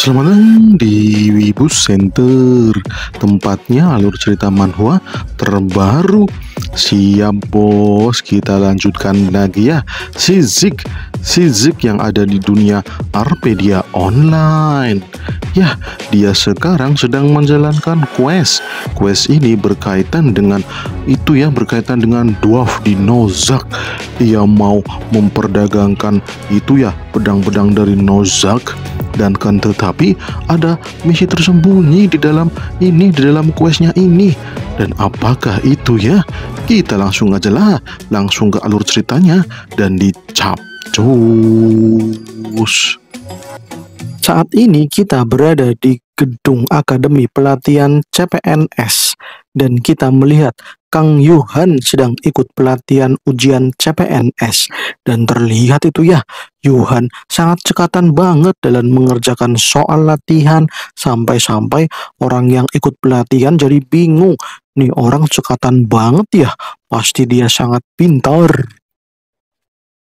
Selamat datang di Wibu Center Tempatnya alur cerita manhwa terbaru Siap bos, kita lanjutkan lagi ya Sizik, Sizik yang ada di dunia Arpedia Online Ya, dia sekarang sedang menjalankan quest Quest ini berkaitan dengan itu ya Berkaitan dengan Dwarf di Nozak Ia mau memperdagangkan itu ya Pedang-pedang dari Nozak Dan kan tetap tapi ada misi tersembunyi di dalam ini, di dalam questnya ini. Dan apakah itu ya? Kita langsung aja lah, langsung ke alur ceritanya dan dicap cus. Saat ini kita berada di gedung Akademi Pelatihan CPNS dan kita melihat Kang Yuhan sedang ikut pelatihan ujian CPNS dan terlihat itu ya Yuhan sangat cekatan banget dalam mengerjakan soal latihan sampai-sampai orang yang ikut pelatihan jadi bingung nih orang cekatan banget ya pasti dia sangat pintar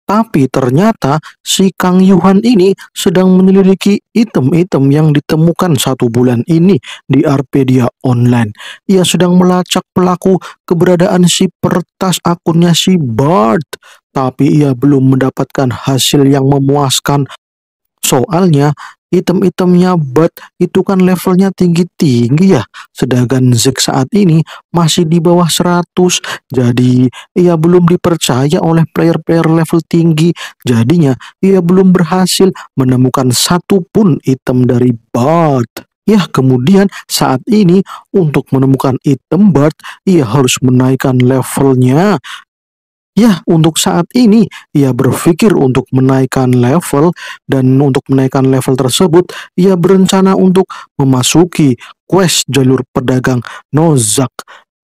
tapi ternyata si Kang Yuhan ini sedang menyelidiki item-item yang ditemukan satu bulan ini di Arpedia Online. Ia sedang melacak pelaku keberadaan si pertas akunnya si Bart. Tapi ia belum mendapatkan hasil yang memuaskan. Soalnya item-itemnya bat itu kan levelnya tinggi-tinggi ya sedangkan Zack saat ini masih di bawah 100 jadi ia belum dipercaya oleh player-player level tinggi jadinya ia belum berhasil menemukan satupun item dari bat Ya, kemudian saat ini untuk menemukan item bat ia harus menaikkan levelnya. Ya, untuk saat ini ia berpikir untuk menaikkan level dan untuk menaikkan level tersebut ia berencana untuk memasuki quest jalur pedagang Nozak.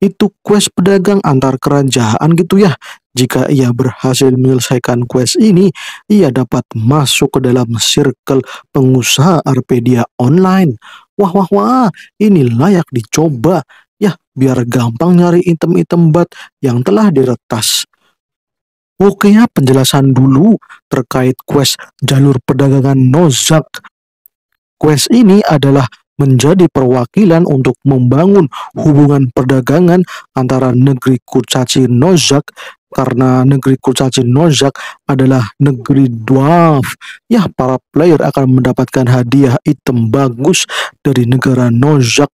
Itu quest pedagang antar kerajaan gitu ya. Jika ia berhasil menyelesaikan quest ini, ia dapat masuk ke dalam circle pengusaha Arpedia online. Wah wah wah, ini layak dicoba. Ya, biar gampang nyari item-item bat yang telah diretas. Oke ya, penjelasan dulu terkait quest jalur perdagangan Nozak. Quest ini adalah menjadi perwakilan untuk membangun hubungan perdagangan antara negeri Kurcaci Nozak karena negeri Kurcaci Nozak adalah negeri dwarf. Ya, para player akan mendapatkan hadiah item bagus dari negara Nozak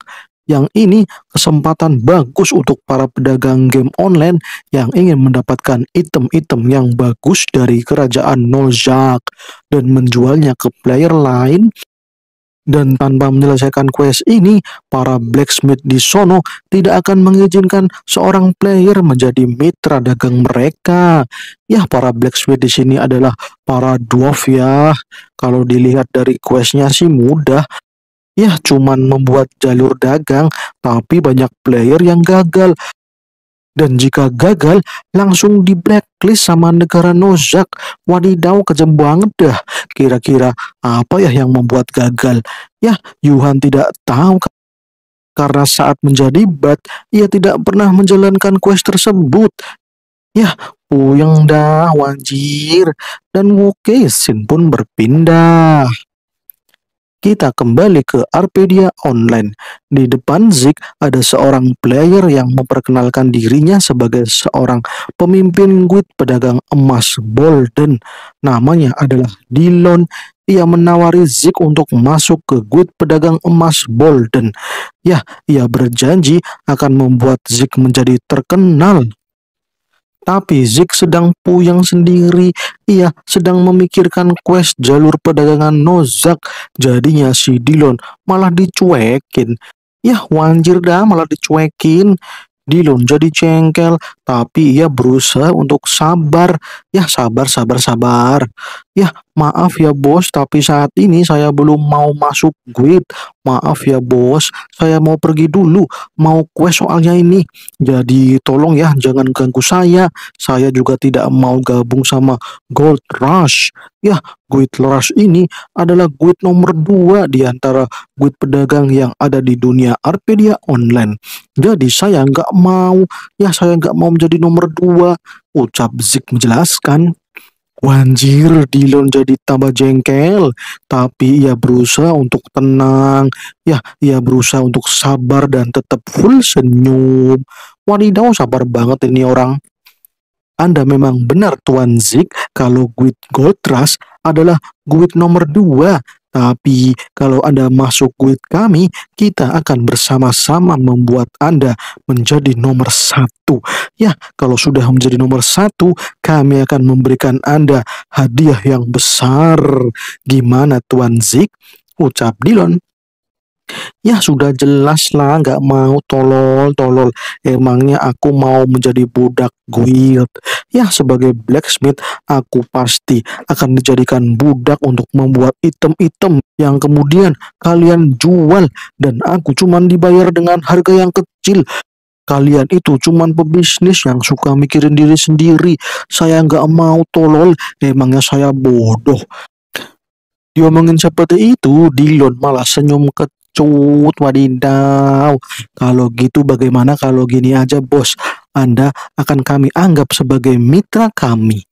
yang ini kesempatan bagus untuk para pedagang game online yang ingin mendapatkan item-item yang bagus dari kerajaan Nozak dan menjualnya ke player lain. Dan tanpa menyelesaikan quest ini, para blacksmith di sono tidak akan mengizinkan seorang player menjadi mitra dagang mereka. Ya, para blacksmith di sini adalah para dwarf ya. Kalau dilihat dari questnya sih mudah, ya cuman membuat jalur dagang, tapi banyak player yang gagal. Dan jika gagal, langsung di blacklist sama negara Nozak. Wadidaw, kejem banget dah. Kira-kira apa ya yang membuat gagal? Ya, Yuhan tidak tahu karena saat menjadi bat, ia tidak pernah menjalankan quest tersebut. Yah, puyeng dah, wajir. Dan Wukesin pun berpindah kita kembali ke Arpedia Online. Di depan Zik ada seorang player yang memperkenalkan dirinya sebagai seorang pemimpin guild pedagang emas Bolden. Namanya adalah Dillon. Ia menawari Zik untuk masuk ke guild pedagang emas Bolden. Ya, ia berjanji akan membuat Zik menjadi terkenal tapi Zeke sedang puyang sendiri. Ia sedang memikirkan quest jalur perdagangan Nozak. Jadinya si Dilon malah dicuekin. Yah wanjir dah malah dicuekin. Dilon jadi cengkel tapi ia berusaha untuk sabar. Ya, sabar, sabar, sabar. Ya, maaf ya bos, tapi saat ini saya belum mau masuk guild. Maaf ya bos, saya mau pergi dulu, mau kue soalnya ini. Jadi tolong ya, jangan ganggu saya. Saya juga tidak mau gabung sama Gold Rush. Ya, Guild Rush ini adalah guild nomor dua di antara guild pedagang yang ada di dunia Arpedia Online. Jadi saya nggak mau, ya saya nggak mau jadi nomor dua. Ucap Zik menjelaskan. Wanjir, Dillon jadi tambah jengkel, tapi ia berusaha untuk tenang. Ya, ia berusaha untuk sabar dan tetap full senyum. Wadidaw, sabar banget ini orang. Anda memang benar Tuan Zik kalau Gwit Gotras adalah Gwit nomor dua tapi kalau Anda masuk with kami, kita akan bersama-sama membuat Anda menjadi nomor satu. Ya, kalau sudah menjadi nomor satu, kami akan memberikan Anda hadiah yang besar. Gimana Tuan Zik? Ucap Dilon. Ya sudah jelas lah nggak mau tolol tolol emangnya aku mau menjadi budak guild ya sebagai blacksmith aku pasti akan dijadikan budak untuk membuat item-item yang kemudian kalian jual dan aku cuman dibayar dengan harga yang kecil Kalian itu cuman pebisnis yang suka mikirin diri sendiri. Saya nggak mau tolol, emangnya saya bodoh. Diomongin seperti itu, Dillon malah senyum ke cut wadidaw kalau gitu bagaimana kalau gini aja bos anda akan kami anggap sebagai mitra kami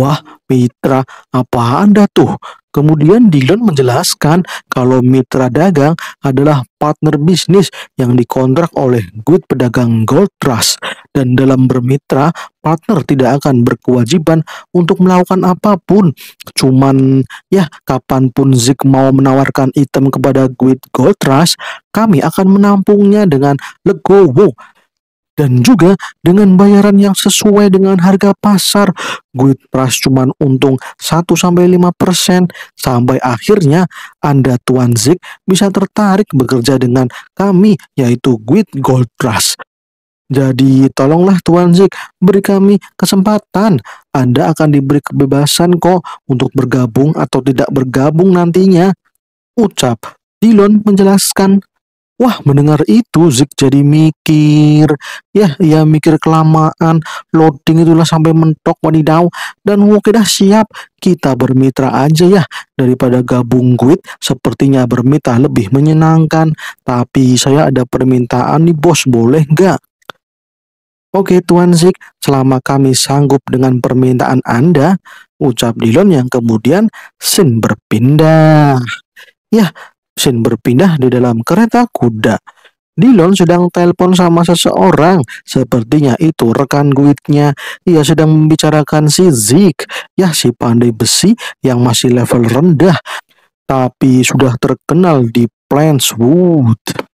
Wah, mitra, apa Anda tuh? Kemudian Dylan menjelaskan kalau mitra dagang adalah partner bisnis yang dikontrak oleh Good Pedagang Gold Trust dan dalam bermitra partner tidak akan berkewajiban untuk melakukan apapun cuman ya kapanpun Zik mau menawarkan item kepada Good Gold Trust kami akan menampungnya dengan legowo dan juga dengan bayaran yang sesuai dengan harga pasar. Good price cuman untung 1 5% sampai akhirnya Anda Tuan Zik bisa tertarik bekerja dengan kami yaitu Good Gold Trust. Jadi tolonglah Tuan Zik, beri kami kesempatan. Anda akan diberi kebebasan kok untuk bergabung atau tidak bergabung nantinya. Ucap Dilon menjelaskan Wah, mendengar itu Zik jadi mikir. Ya, ya mikir kelamaan. Loading itulah sampai mentok wadidaw. Dan oke dah siap, kita bermitra aja ya. Daripada gabung guit, sepertinya bermitra lebih menyenangkan. Tapi saya ada permintaan nih bos, boleh gak? Oke Tuan Zik, selama kami sanggup dengan permintaan Anda, ucap Dilon yang kemudian Sin berpindah. Ya, Shin berpindah di dalam kereta kuda. Dillon sedang telepon sama seseorang. Sepertinya itu rekan guidnya. Ia sedang membicarakan si Zeke, ya si pandai besi yang masih level rendah, tapi sudah terkenal di Plantswood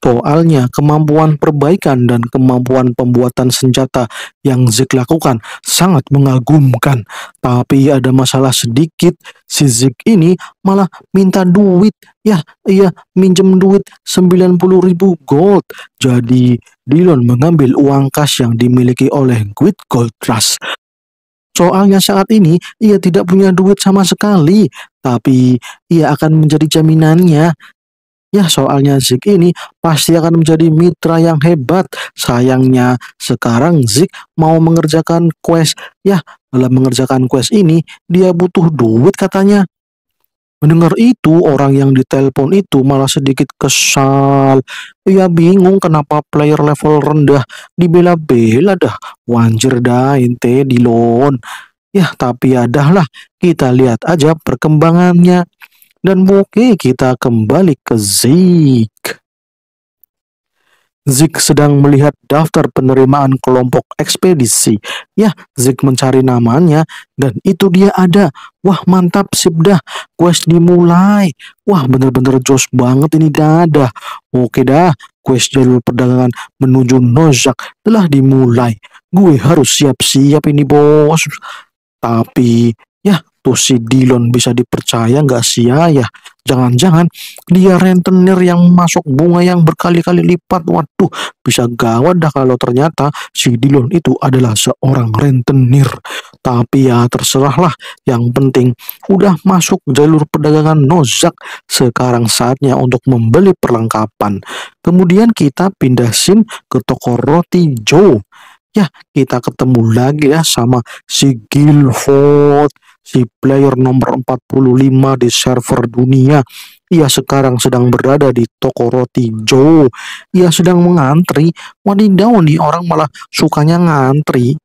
soalnya kemampuan perbaikan dan kemampuan pembuatan senjata yang Zeke lakukan sangat mengagumkan. Tapi ada masalah sedikit, si Zeke ini malah minta duit. Ya, iya, minjem duit 90 ribu gold. Jadi, Dillon mengambil uang kas yang dimiliki oleh Gwid Gold Trust. Soalnya saat ini ia tidak punya duit sama sekali, tapi ia akan menjadi jaminannya Ya, soalnya Zik ini pasti akan menjadi mitra yang hebat. Sayangnya, sekarang Zik mau mengerjakan quest. Ya, dalam mengerjakan quest ini, dia butuh duit katanya. Mendengar itu, orang yang ditelepon itu malah sedikit kesal. Ia bingung kenapa player level rendah dibela-bela dah. Wanjir dah ente dilon. Ya, tapi adahlah lah, kita lihat aja perkembangannya dan oke kita kembali ke Zik. Zik sedang melihat daftar penerimaan kelompok ekspedisi. Ya, Zik mencari namanya dan itu dia ada. Wah, mantap sip dah. Quest dimulai. Wah, bener-bener jos banget ini dadah. Oke dah, quest jalur perdagangan menuju Nozak telah dimulai. Gue harus siap-siap ini, Bos. Tapi, ya tuh si Dilon bisa dipercaya nggak sih ya? ya? Jangan-jangan dia rentenir yang masuk bunga yang berkali-kali lipat. Waduh, bisa gawat dah kalau ternyata si Dilon itu adalah seorang rentenir. Tapi ya terserahlah. Yang penting udah masuk jalur perdagangan Nozak. Sekarang saatnya untuk membeli perlengkapan. Kemudian kita pindah pindahin ke toko roti Joe ya kita ketemu lagi ya sama si Gilford si player nomor 45 di server dunia. Ia sekarang sedang berada di toko roti Joe. Ia sedang mengantri. Wadidaw nih orang malah sukanya ngantri.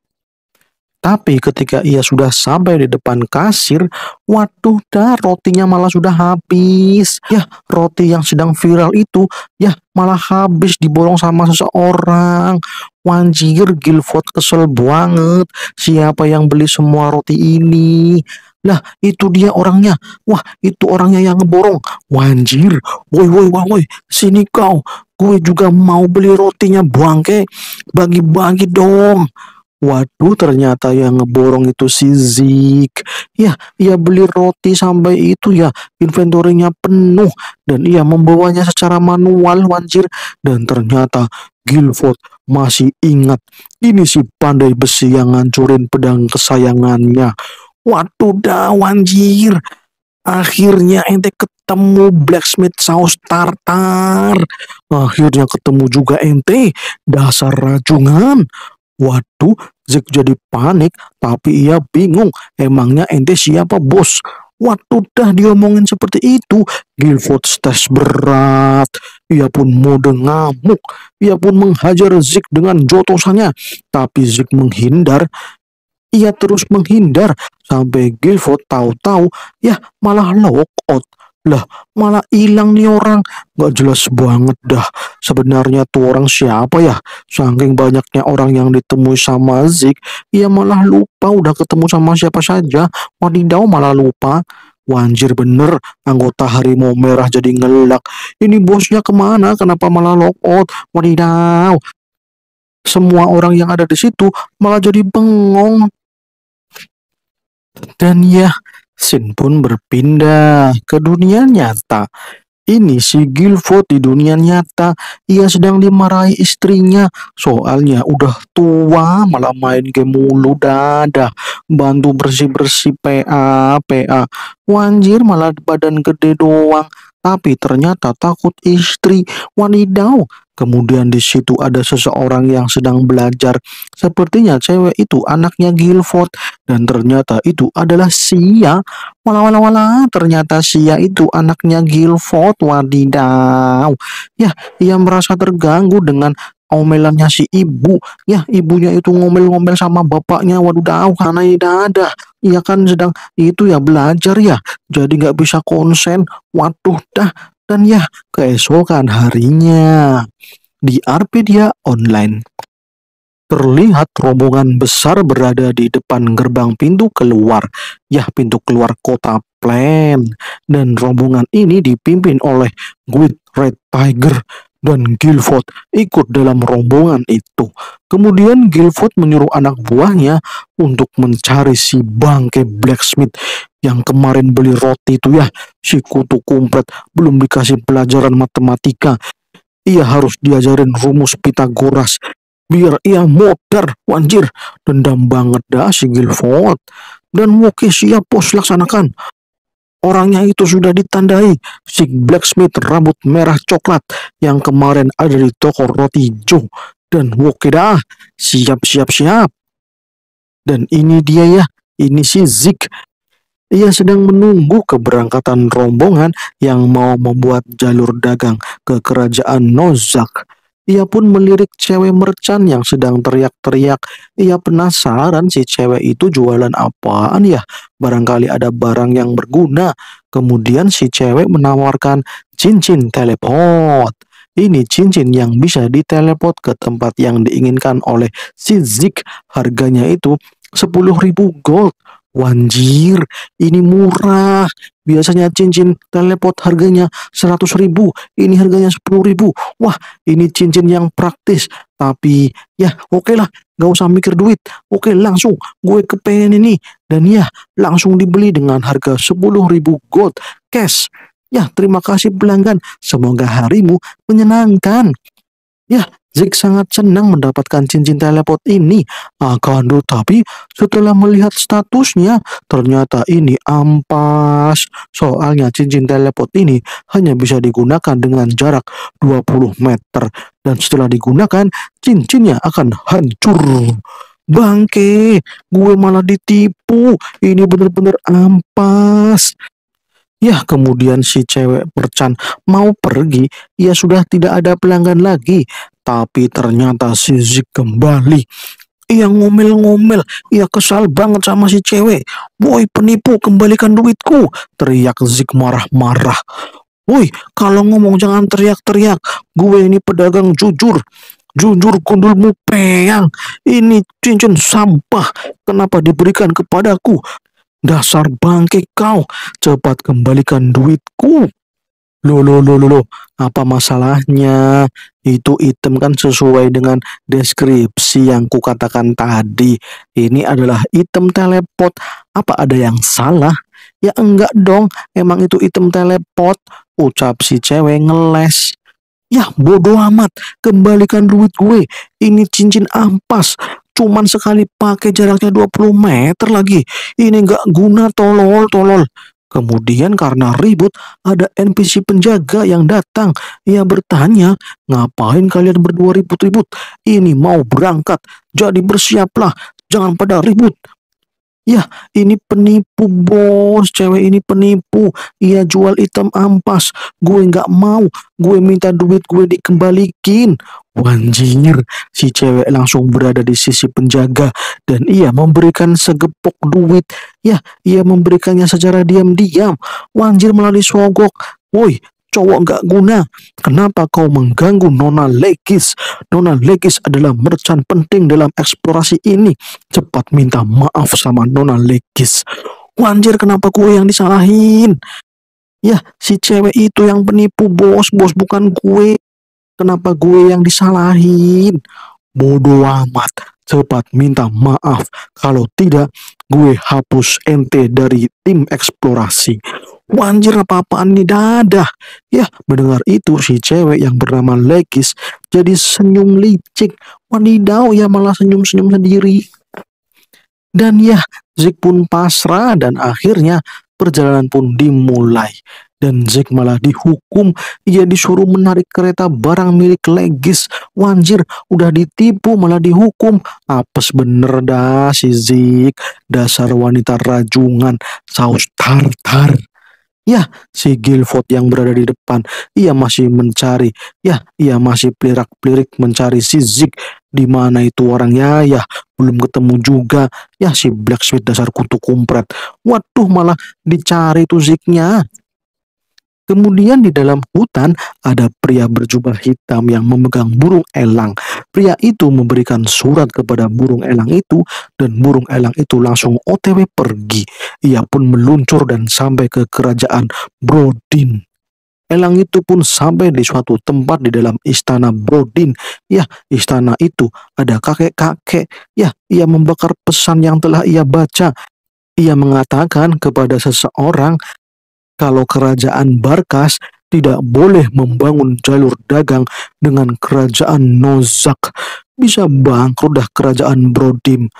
Tapi ketika ia sudah sampai di depan kasir, waduh dah rotinya malah sudah habis. Ya roti yang sedang viral itu ya malah habis diborong sama seseorang. Wanjir Gilford kesel banget. Siapa yang beli semua roti ini? Lah itu dia orangnya. Wah itu orangnya yang ngeborong. Wanjir. Woi woi woi woi. Sini kau. Gue juga mau beli rotinya bangke. Bagi-bagi dong. Waduh, ternyata yang ngeborong itu si Zik. Ya, ia beli roti sampai itu ya, inventorinya penuh. Dan ia membawanya secara manual, wanjir. Dan ternyata Guilford masih ingat. Ini si pandai besi yang ngancurin pedang kesayangannya. Waduh dah, wanjir. Akhirnya ente ketemu blacksmith saus tartar. Akhirnya ketemu juga ente, dasar rajungan. Waduh, Zik jadi panik, tapi ia bingung. Emangnya ente siapa bos? Waduh, dah diomongin seperti itu, Guilford stres berat. Ia pun mode ngamuk. Ia pun menghajar Zik dengan jotosannya. Tapi Zik menghindar. Ia terus menghindar sampai Guilford tahu-tahu ya malah lock out. Lah, malah hilang nih orang. Gak jelas banget dah. Sebenarnya tuh orang siapa ya? Saking banyaknya orang yang ditemui sama Zik, ia malah lupa udah ketemu sama siapa saja. Wadidaw malah lupa. Wanjir bener, anggota harimau merah jadi ngelak. Ini bosnya kemana? Kenapa malah lock out? Wadidaw. Semua orang yang ada di situ malah jadi bengong. Dan ya, Sin pun berpindah ke dunia nyata. Ini si Gilford di dunia nyata, ia sedang dimarahi istrinya. Soalnya udah tua, malah main game mulu dadah. Bantu bersih-bersih PA, PA. Wanjir malah badan gede doang tapi ternyata takut istri. Wanidau, Kemudian di situ ada seseorang yang sedang belajar. Sepertinya cewek itu anaknya Guilford dan ternyata itu adalah Sia. Wala wala wala, ternyata Sia itu anaknya Guilford. Wadidaw. Ya, ia merasa terganggu dengan omelannya si ibu. Ya, ibunya itu ngomel-ngomel sama bapaknya. Waduh, karena karena ada. Ia kan sedang itu ya belajar ya. Jadi nggak bisa konsen. Waduh dah, dan ya keesokan harinya di Arpedia Online. Terlihat rombongan besar berada di depan gerbang pintu keluar, ya pintu keluar kota Plan. Dan rombongan ini dipimpin oleh Gwyd Red Tiger dan Guilford ikut dalam rombongan itu. Kemudian Guilford menyuruh anak buahnya untuk mencari si bangke blacksmith yang kemarin beli roti itu ya, si kutu kumpret belum dikasih pelajaran matematika. Ia harus diajarin rumus Pitagoras biar ia modern wanjir, dendam banget dah si Gilford. Dan Woki siap pos laksanakan. Orangnya itu sudah ditandai, si blacksmith rambut merah coklat yang kemarin ada di toko roti hijau. Dan Woki dah, siap-siap-siap. Dan ini dia ya, ini si Zik ia sedang menunggu keberangkatan rombongan yang mau membuat jalur dagang ke kerajaan Nozak. Ia pun melirik cewek mercan yang sedang teriak-teriak. Ia penasaran si cewek itu jualan apaan ya? Barangkali ada barang yang berguna. Kemudian si cewek menawarkan cincin teleport. Ini cincin yang bisa diteleport ke tempat yang diinginkan oleh si Zik. Harganya itu 10.000 gold. Wanjir, ini murah. Biasanya cincin telepot harganya 100 ribu, ini harganya 10 ribu. Wah, ini cincin yang praktis. Tapi ya oke okay lah, gak usah mikir duit. Oke okay, langsung gue kepengen ini. Dan ya langsung dibeli dengan harga 10 ribu gold cash. Ya terima kasih pelanggan, semoga harimu menyenangkan. Ya Zik sangat senang mendapatkan cincin teleport ini. Akan ah, tetapi setelah melihat statusnya, ternyata ini ampas. Soalnya cincin teleport ini hanya bisa digunakan dengan jarak 20 meter. Dan setelah digunakan, cincinnya akan hancur. Bangke, gue malah ditipu. Ini benar-benar ampas. Ya, kemudian si cewek percan mau pergi, ia sudah tidak ada pelanggan lagi. Tapi ternyata si Zik kembali. Ia ngomel-ngomel, ia kesal banget sama si cewek. Boy penipu, kembalikan duitku, teriak Zik marah-marah. Woi, kalau ngomong jangan teriak-teriak. Gue ini pedagang jujur. Jujur kundulmu peyang. Ini cincin sampah. Kenapa diberikan kepadaku? Dasar bangke kau, cepat kembalikan duitku. Loh, loh, loh, loh, apa masalahnya? Itu item kan sesuai dengan deskripsi yang kukatakan tadi. Ini adalah item teleport. Apa ada yang salah? Ya enggak dong, emang itu item teleport. Ucap si cewek ngeles. Ya bodoh amat, kembalikan duit gue. Ini cincin ampas. Cuman sekali pakai jaraknya 20 meter lagi. Ini nggak guna tolol, tolol. Kemudian karena ribut, ada NPC penjaga yang datang. Ia bertanya, ngapain kalian berdua ribut-ribut? Ini mau berangkat, jadi bersiaplah, jangan pada ribut. Ya, ini penipu bos, cewek ini penipu. Ia jual item ampas. Gue nggak mau. Gue minta duit gue dikembalikin. Wanjir, si cewek langsung berada di sisi penjaga dan ia memberikan segepok duit. Ya, ia memberikannya secara diam-diam. Wanjir melalui sogok. Woi, cowok nggak guna. Kenapa kau mengganggu Nona Legis? Nona Legis adalah merchant penting dalam eksplorasi ini. Cepat minta maaf sama Nona Legis. Wanjir kenapa gue yang disalahin? Ya, si cewek itu yang penipu bos, bos bukan gue. Kenapa gue yang disalahin? Bodoh amat cepat minta maaf. Kalau tidak, gue hapus ente dari tim eksplorasi. Wanjir apa-apaan nih dadah, Ya, mendengar itu si cewek yang bernama Lekis jadi senyum licik. Wanidau ya malah senyum-senyum sendiri. Dan ya, Zik pun pasrah dan akhirnya perjalanan pun dimulai. Dan Zik malah dihukum, ia disuruh menarik kereta barang milik Legis. Wanjir, udah ditipu malah dihukum. Apes bener dah si Zik, dasar wanita rajungan, saus tartar. Ya, si Guilford yang berada di depan, ia masih mencari. Ya, ia masih pelirak-pelirik mencari si Zig. Di mana itu orangnya? Ya, belum ketemu juga. Ya, si Blacksmith dasar kutu kumpret. Waduh, malah dicari tuh Zignya. Kemudian di dalam hutan ada pria berjubah hitam yang memegang burung elang. Pria itu memberikan surat kepada burung elang itu dan burung elang itu langsung otw pergi. Ia pun meluncur dan sampai ke kerajaan Brodin. Elang itu pun sampai di suatu tempat di dalam istana Brodin. Ya, istana itu ada kakek-kakek. Ya, ia membakar pesan yang telah ia baca. Ia mengatakan kepada seseorang kalau kerajaan Barkas tidak boleh membangun jalur dagang dengan kerajaan Nozak. Bisa bangkrut dah kerajaan Brodim.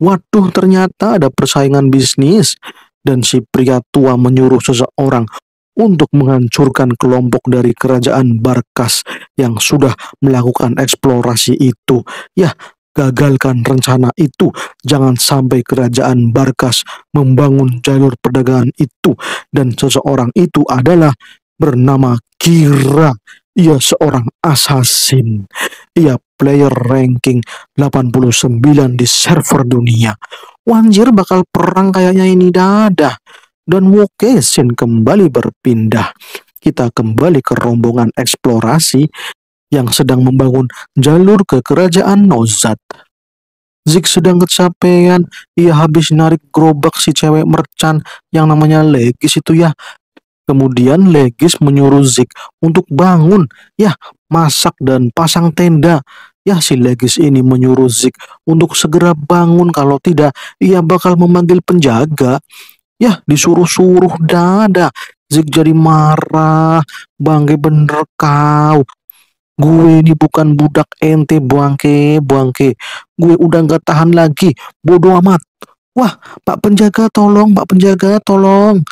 Waduh, ternyata ada persaingan bisnis. Dan si pria tua menyuruh seseorang untuk menghancurkan kelompok dari kerajaan Barkas yang sudah melakukan eksplorasi itu. Ya, gagalkan rencana itu. Jangan sampai kerajaan Barkas membangun jalur perdagangan itu. Dan seseorang itu adalah bernama Kira. Ia seorang asasin. Ia player ranking 89 di server dunia. Wanjir bakal perang kayaknya ini dadah. Dan Wokesin kembali berpindah. Kita kembali ke rombongan eksplorasi yang sedang membangun jalur ke kerajaan Nozat. Zik sedang kecapean, ia habis narik gerobak si cewek mercan yang namanya Legis itu ya. Kemudian Legis menyuruh Zik untuk bangun, ya masak dan pasang tenda. Ya si Legis ini menyuruh Zik untuk segera bangun kalau tidak ia bakal memanggil penjaga. Ya disuruh-suruh dada. Zik jadi marah. bangga bener kau. Gue ini bukan budak ente buangke, buangke. Gue udah gak tahan lagi, bodoh amat. Wah, Pak penjaga tolong, Pak penjaga tolong.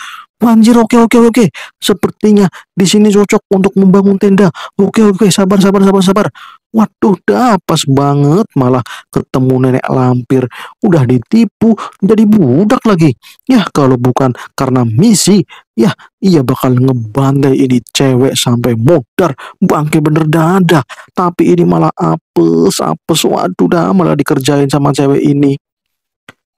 Banjir oke, oke, oke. Sepertinya di sini cocok untuk membangun tenda. Oke, oke, sabar, sabar, sabar, sabar. Waduh, dapas banget malah ketemu nenek lampir. Udah ditipu, jadi budak lagi. Ya, kalau bukan karena misi, ya ia bakal ngebantai ini cewek sampai modar. Bangke bener dada. Tapi ini malah apes, apes. Waduh dah, malah dikerjain sama cewek ini.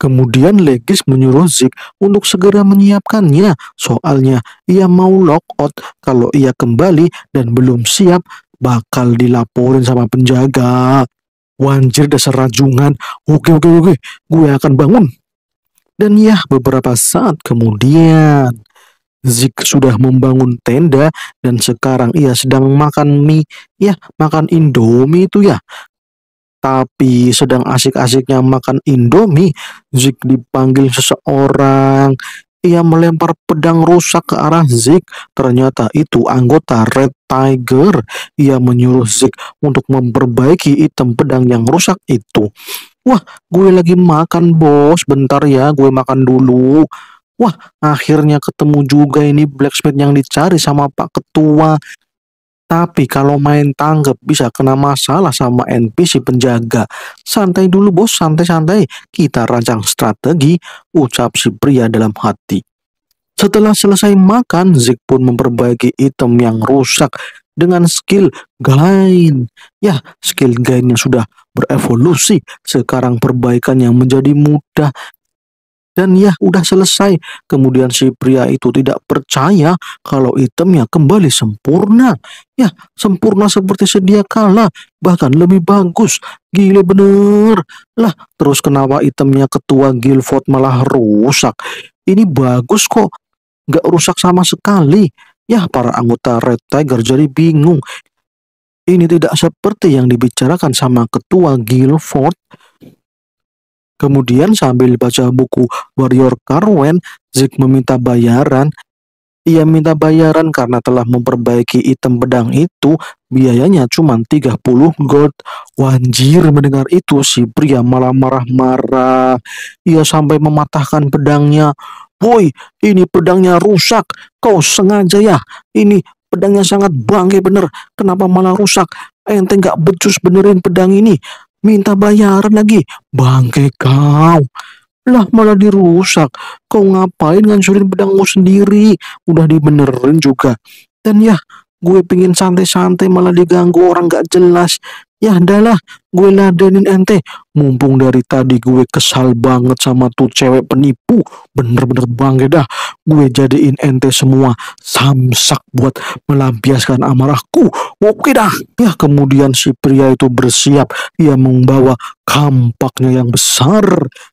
Kemudian Legis menyuruh Zik untuk segera menyiapkannya, soalnya ia mau lock out kalau ia kembali dan belum siap bakal dilaporin sama penjaga. Wanjir dasar rajungan, oke oke oke, gue akan bangun. Dan ya beberapa saat kemudian, Zik sudah membangun tenda dan sekarang ia sedang makan mie, ya makan indomie itu ya tapi sedang asik-asiknya makan Indomie, Zik dipanggil seseorang. Ia melempar pedang rusak ke arah Zik. Ternyata itu anggota Red Tiger. Ia menyuruh Zik untuk memperbaiki item pedang yang rusak itu. Wah, gue lagi makan bos. Bentar ya, gue makan dulu. Wah, akhirnya ketemu juga ini blacksmith yang dicari sama Pak Ketua. Tapi kalau main tanggap bisa kena masalah sama NPC penjaga. Santai dulu bos, santai-santai. Kita rancang strategi, ucap si pria dalam hati. Setelah selesai makan, Zik pun memperbaiki item yang rusak dengan skill Gain. Ya, skill Gainnya sudah berevolusi. Sekarang perbaikan yang menjadi mudah dan ya udah selesai. Kemudian si pria itu tidak percaya kalau itemnya kembali sempurna. Ya sempurna seperti sedia kala. Bahkan lebih bagus. Gila bener. Lah terus kenapa itemnya ketua Guildford malah rusak. Ini bagus kok. Gak rusak sama sekali. Ya para anggota Red Tiger jadi bingung. Ini tidak seperti yang dibicarakan sama ketua Guildford Kemudian sambil baca buku Warrior Carwen, Zeke meminta bayaran. Ia minta bayaran karena telah memperbaiki item pedang itu, biayanya cuma 30 gold. Wanjir mendengar itu si pria malah marah-marah. Ia sampai mematahkan pedangnya. Woi, ini pedangnya rusak. Kau sengaja ya? Ini pedangnya sangat bangke bener. Kenapa malah rusak? Ente nggak becus benerin pedang ini. Minta bayaran lagi. Bangke kau. Lah malah dirusak. Kau ngapain ngancurin pedangmu sendiri? Udah dibenerin juga. Dan ya, gue pingin santai-santai malah diganggu orang gak jelas. Ya adalah, gue ladenin ente. Mumpung dari tadi gue kesal banget sama tuh cewek penipu. Bener-bener bangga dah. Gue jadiin ente semua samsak buat melampiaskan amarahku. Oke dah. Ya kemudian si pria itu bersiap. Ia membawa kampaknya yang besar.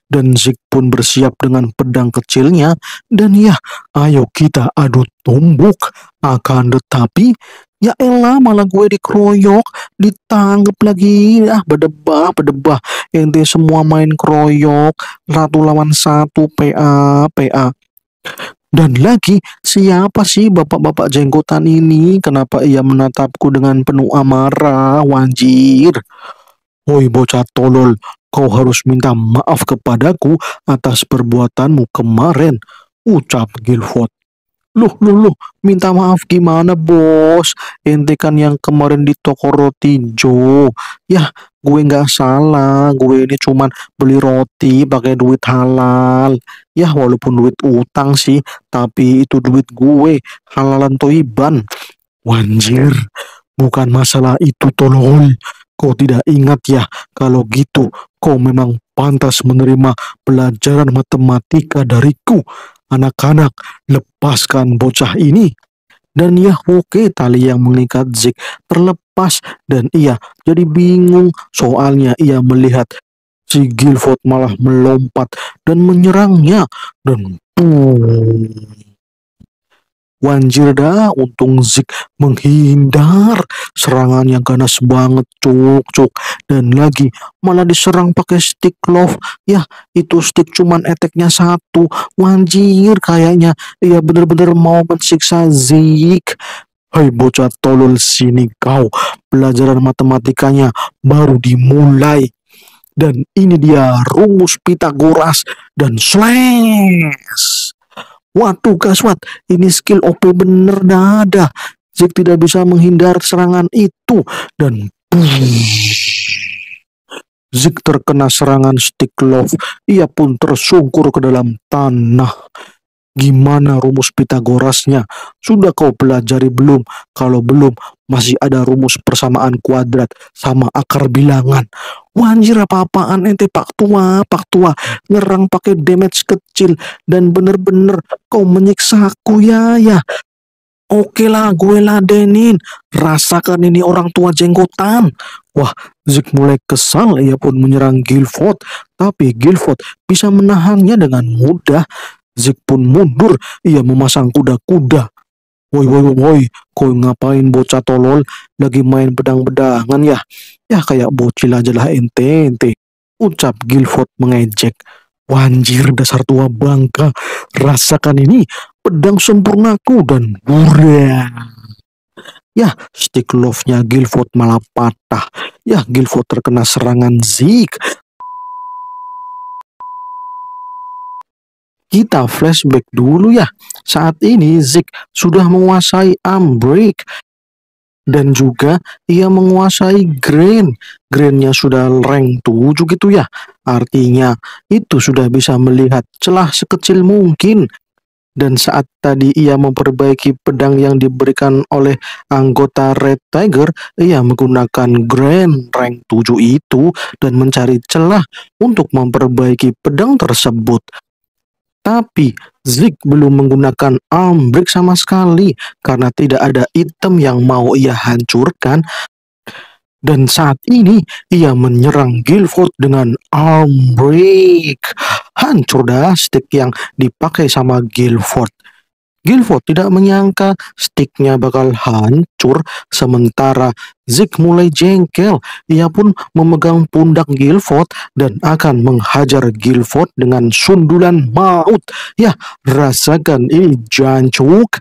Dan Zik pun bersiap dengan pedang kecilnya. Dan ya ayo kita adu tumbuk. Akan tetapi Ya elah malah gue dikeroyok, ditanggep lagi. Ah bedebah, bedebah ente semua main kroyok ratu lawan satu PA PA dan lagi, siapa sih bapak-bapak jenggotan ini? Kenapa ia menatapku dengan penuh amarah, wanjir? Woi bocah tolol, kau harus minta maaf kepadaku atas perbuatanmu kemarin, ucap Gilford. Loh, loh, loh, minta maaf gimana bos? Ente kan yang kemarin di toko roti Jo. ya gue nggak salah, gue ini cuman beli roti pakai duit halal. ya walaupun duit utang sih, tapi itu duit gue, halalan toiban. Wanjir, bukan masalah itu tolol. Kau tidak ingat ya, kalau gitu kau memang pantas menerima pelajaran matematika dariku. Anak-anak, lepaskan bocah ini. Dan Yahweh tali yang mengikat Zik terlepas dan ia jadi bingung soalnya ia melihat si Gilford malah melompat dan menyerangnya dan boom. Wanjir dah, untung Zik menghindar serangan yang ganas banget cuk cuk dan lagi malah diserang pakai stick love ya itu stick cuman eteknya satu wanjir kayaknya ya bener-bener mau mensiksa Zik Hai bocah tolol sini kau pelajaran matematikanya baru dimulai dan ini dia rumus Pitagoras dan slash Waduh gaswat, ini skill OP bener dah ada. Zeke tidak bisa menghindar serangan itu dan Zik terkena serangan stick love. Ia pun tersungkur ke dalam tanah. Gimana rumus Pitagorasnya? Sudah kau pelajari belum? Kalau belum, masih ada rumus persamaan kuadrat sama akar bilangan. Wanjir apa-apaan ente pak tua, pak tua. Ngerang pakai damage kecil dan bener-bener kau menyiksa aku ya ya. Oke lah gue ladenin Rasakan ini orang tua jenggotan Wah Zik mulai kesal Ia pun menyerang Guilford Tapi Guilford bisa menahannya dengan mudah Zik pun mundur. Ia memasang kuda-kuda. Woi woi woi, kau ngapain bocah tolol lagi main pedang-pedangan ya? Ya kayak bocil aja lah ente ente. Ucap Gilford mengejek. Wanjir dasar tua bangka, rasakan ini pedang sempurnaku dan buram. Ya, stick love-nya Gilford malah patah. Ya, Gilford terkena serangan Zeke Kita flashback dulu ya. Saat ini Zik sudah menguasai Umbreak dan juga ia menguasai Grand. Grandnya sudah rank 7 gitu ya. Artinya itu sudah bisa melihat celah sekecil mungkin. Dan saat tadi ia memperbaiki pedang yang diberikan oleh anggota Red Tiger, ia menggunakan Grand Rank 7 itu dan mencari celah untuk memperbaiki pedang tersebut. Tapi Zik belum menggunakan arm break sama sekali karena tidak ada item yang mau ia hancurkan. Dan saat ini ia menyerang Guilford dengan arm break. Hancur dah stick yang dipakai sama Guilford. Gilford tidak menyangka sticknya bakal hancur, sementara Zeke mulai jengkel. Ia pun memegang pundak Gilford dan akan menghajar Gilford dengan sundulan maut. Ya, rasakan ini jancuk.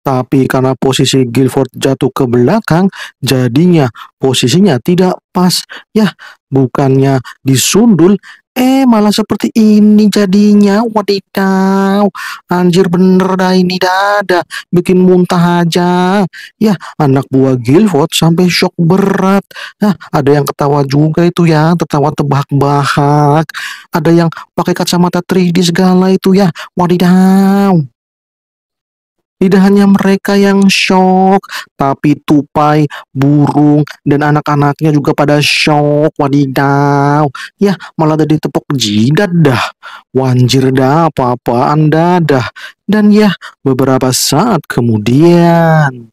Tapi karena posisi Gilford jatuh ke belakang, jadinya posisinya tidak pas. Ya, bukannya disundul, Eh malah seperti ini jadinya Wadidaw Anjir bener dah ini dada Bikin muntah aja Ya anak buah Gilford sampai shock berat Nah ada yang ketawa juga itu ya Tertawa tebak bahak Ada yang pakai kacamata 3D segala itu ya Wadidaw tidak hanya mereka yang shock, tapi tupai, burung, dan anak-anaknya juga pada shock. Wadidaw. Ya, malah tadi tepuk jidat dah. Wanjir dah, apa-apaan dah dah. Dan ya, beberapa saat kemudian...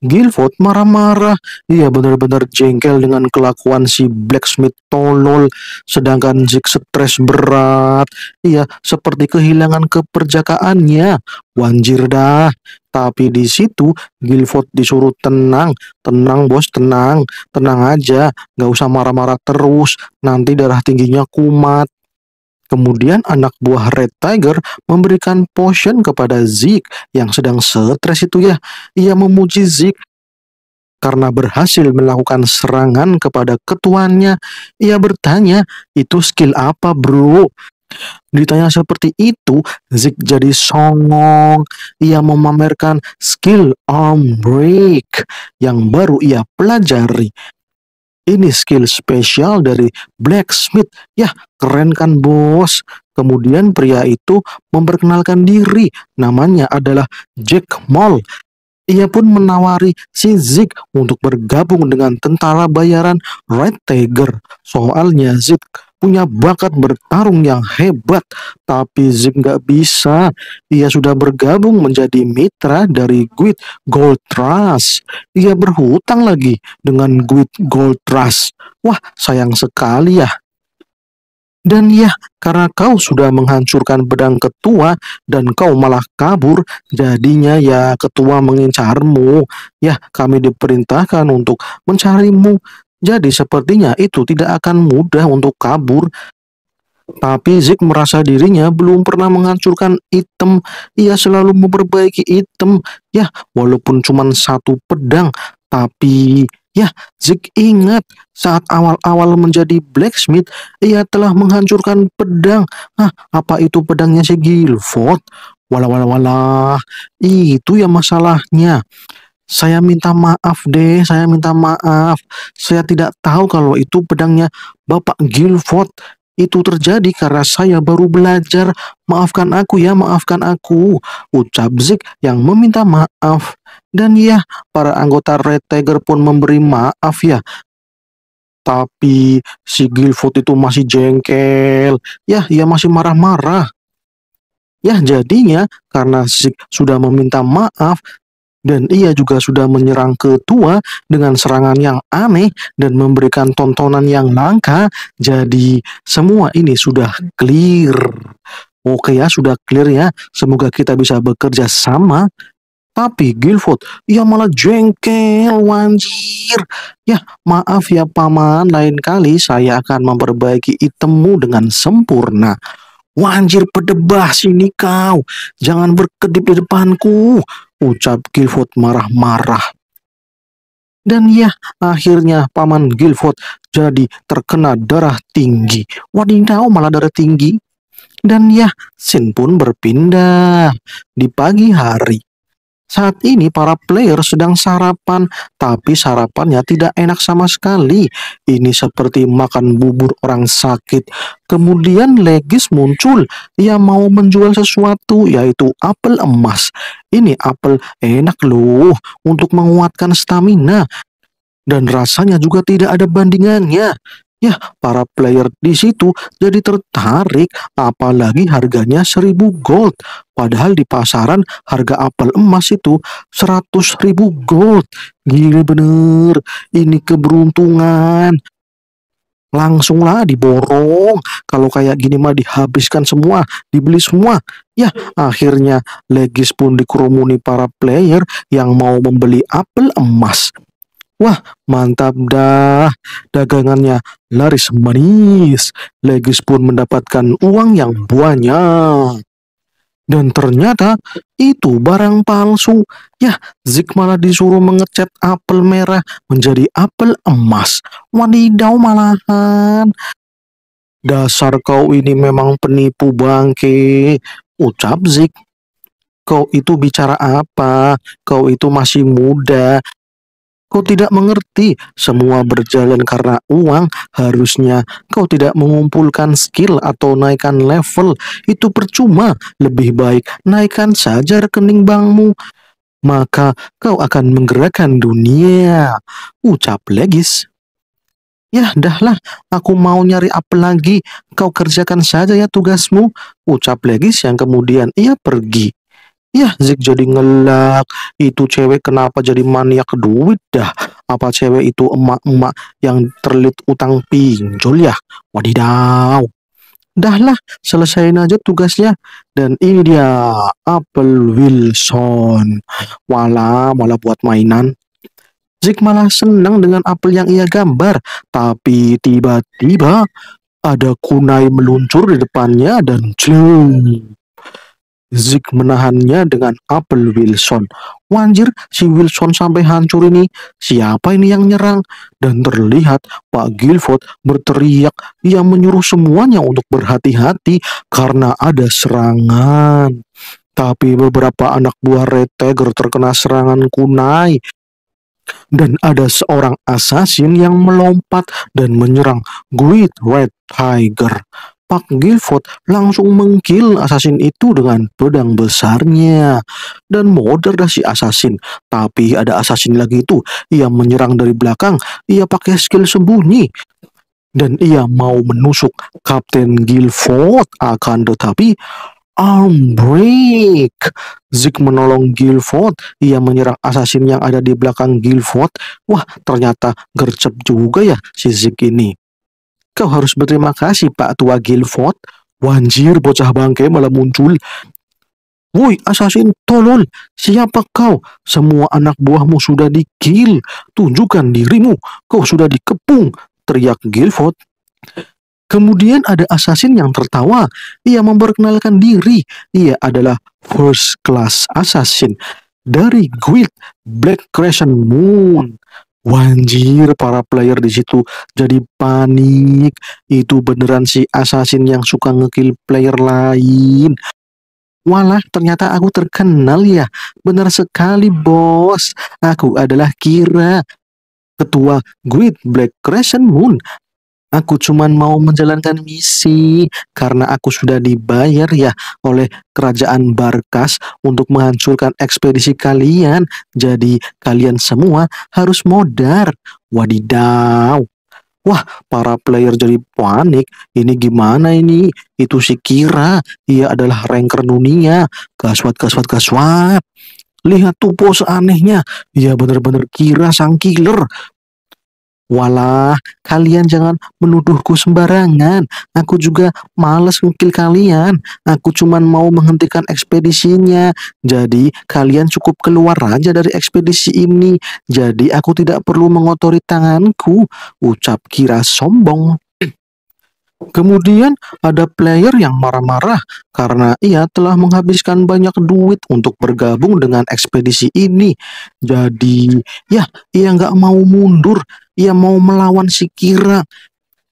Gilford marah-marah. iya benar-benar jengkel dengan kelakuan si blacksmith tolol. Sedangkan Zig stres berat. iya seperti kehilangan keperjakaannya. Wanjir dah. Tapi di situ Gilford disuruh tenang. Tenang bos, tenang. Tenang aja. Gak usah marah-marah terus. Nanti darah tingginya kumat. Kemudian anak buah Red Tiger memberikan potion kepada Zeke yang sedang stres itu ya. Ia memuji Zeke karena berhasil melakukan serangan kepada ketuannya. Ia bertanya, itu skill apa bro? Ditanya seperti itu, Zeke jadi songong. Ia memamerkan skill arm break yang baru ia pelajari. Ini skill spesial dari blacksmith. Ya, keren kan bos? Kemudian pria itu memperkenalkan diri. Namanya adalah Jack Moll. Ia pun menawari si Zig untuk bergabung dengan tentara bayaran Red Tiger. Soalnya Zig punya bakat bertarung yang hebat, tapi Zip nggak bisa. Ia sudah bergabung menjadi mitra dari Guit Gold Trust. Ia berhutang lagi dengan Guit Gold Trust. Wah, sayang sekali ya. Dan ya, karena kau sudah menghancurkan pedang ketua dan kau malah kabur, jadinya ya ketua mengincarmu. Ya, kami diperintahkan untuk mencarimu. Jadi sepertinya itu tidak akan mudah untuk kabur. Tapi Zik merasa dirinya belum pernah menghancurkan item. Ia selalu memperbaiki item. Ya, walaupun cuma satu pedang. Tapi ya, Zik ingat saat awal-awal menjadi blacksmith, ia telah menghancurkan pedang. Ah, apa itu pedangnya si Gilford? Walah, walah, walah. Itu ya masalahnya saya minta maaf deh, saya minta maaf. Saya tidak tahu kalau itu pedangnya Bapak Gilford. Itu terjadi karena saya baru belajar. Maafkan aku ya, maafkan aku. Ucap Zik yang meminta maaf. Dan ya, para anggota Red Tiger pun memberi maaf ya. Tapi si Gilford itu masih jengkel. Ya, ia masih marah-marah. Ya jadinya karena Zik sudah meminta maaf, dan ia juga sudah menyerang ketua dengan serangan yang aneh dan memberikan tontonan yang langka. Jadi semua ini sudah clear. Oke ya, sudah clear ya. Semoga kita bisa bekerja sama. Tapi Guilford, ia malah jengkel, wanjir. Ya, maaf ya paman, lain kali saya akan memperbaiki itemmu dengan sempurna. Wanjir pedebah sini kau, jangan berkedip di depanku ucap Gilford marah-marah. Dan ya, akhirnya paman Gilford jadi terkena darah tinggi. Wadidaw malah darah tinggi. Dan ya, Sin pun berpindah di pagi hari. Saat ini para player sedang sarapan, tapi sarapannya tidak enak sama sekali. Ini seperti makan bubur orang sakit. Kemudian Legis muncul, ia mau menjual sesuatu yaitu apel emas. Ini apel enak loh untuk menguatkan stamina dan rasanya juga tidak ada bandingannya. Ya, para player di situ jadi tertarik apalagi harganya 1000 gold. Padahal di pasaran harga apel emas itu ribu gold. Gila bener, ini keberuntungan. Langsunglah diborong. Kalau kayak gini mah dihabiskan semua, dibeli semua. Ya, akhirnya Legis pun dikerumuni para player yang mau membeli apel emas. Wah, mantap dah. Dagangannya laris manis. Legis pun mendapatkan uang yang banyak. Dan ternyata itu barang palsu. Yah, Zik malah disuruh mengecat apel merah menjadi apel emas. Wadidaw malahan. Dasar kau ini memang penipu bangke, ucap Zik. Kau itu bicara apa? Kau itu masih muda, Kau tidak mengerti, semua berjalan karena uang. Harusnya kau tidak mengumpulkan skill atau naikkan level. Itu percuma, lebih baik naikkan saja rekening bankmu. Maka kau akan menggerakkan dunia. Ucap Legis. Ya, dahlah, aku mau nyari apa lagi. Kau kerjakan saja ya tugasmu. Ucap Legis yang kemudian ia pergi. Ya, Zik jadi ngelak. Itu cewek kenapa jadi maniak duit dah? Apa cewek itu emak-emak yang terlit utang pinjol ya? Wadidaw. Dahlah, selesaiin aja tugasnya. Dan ini dia, Apple Wilson. Wala, malah buat mainan. Zik malah senang dengan apel yang ia gambar. Tapi tiba-tiba ada kunai meluncur di depannya dan jeng Zeke menahannya dengan Apple Wilson. Wanjir, si Wilson sampai hancur ini. Siapa ini yang nyerang? Dan terlihat Pak Guilford berteriak Ia menyuruh semuanya untuk berhati-hati karena ada serangan. Tapi beberapa anak buah Red Tiger terkena serangan kunai dan ada seorang assassin yang melompat dan menyerang Great Red Tiger. Pak Gilford langsung mengkil assassin itu dengan pedang besarnya. Dan modar dah si assassin. Tapi ada assassin lagi itu ia menyerang dari belakang. Ia pakai skill sembunyi. Dan ia mau menusuk Kapten Gilford akan tetapi arm break. Zig menolong Gilford. Ia menyerang assassin yang ada di belakang Gilford. Wah, ternyata gercep juga ya si Zig ini. Kau harus berterima kasih Pak Tua Gilford. Wanjir, bocah bangke malah muncul. Woi, asasin, tolol, siapa kau? Semua anak buahmu sudah dikil. Tunjukkan dirimu, kau sudah dikepung, teriak Gilford. Kemudian ada asasin yang tertawa. Ia memperkenalkan diri. Ia adalah first class assassin dari guild Black Crescent Moon. Wanjir, para player di situ jadi panik. Itu beneran si assassin yang suka ngekill player lain. Walah, ternyata aku terkenal ya. Benar sekali, bos. Aku adalah Kira, ketua Great Black Crescent Moon. Aku cuma mau menjalankan misi karena aku sudah dibayar ya oleh kerajaan Barkas untuk menghancurkan ekspedisi kalian. Jadi kalian semua harus modar. Wadidaw. Wah, para player jadi panik. Ini gimana ini? Itu si Kira. Ia adalah ranker dunia. Gaswat, gaswat, gaswat. Lihat tuh pose anehnya. Ia benar-benar kira sang killer. Walah, kalian jangan menuduhku sembarangan. Aku juga males ngukil kalian. Aku cuma mau menghentikan ekspedisinya. Jadi, kalian cukup keluar aja dari ekspedisi ini. Jadi, aku tidak perlu mengotori tanganku. Ucap Kira sombong. Kemudian ada player yang marah-marah karena ia telah menghabiskan banyak duit untuk bergabung dengan ekspedisi ini. Jadi, ya, ia nggak mau mundur, ia mau melawan si Kira.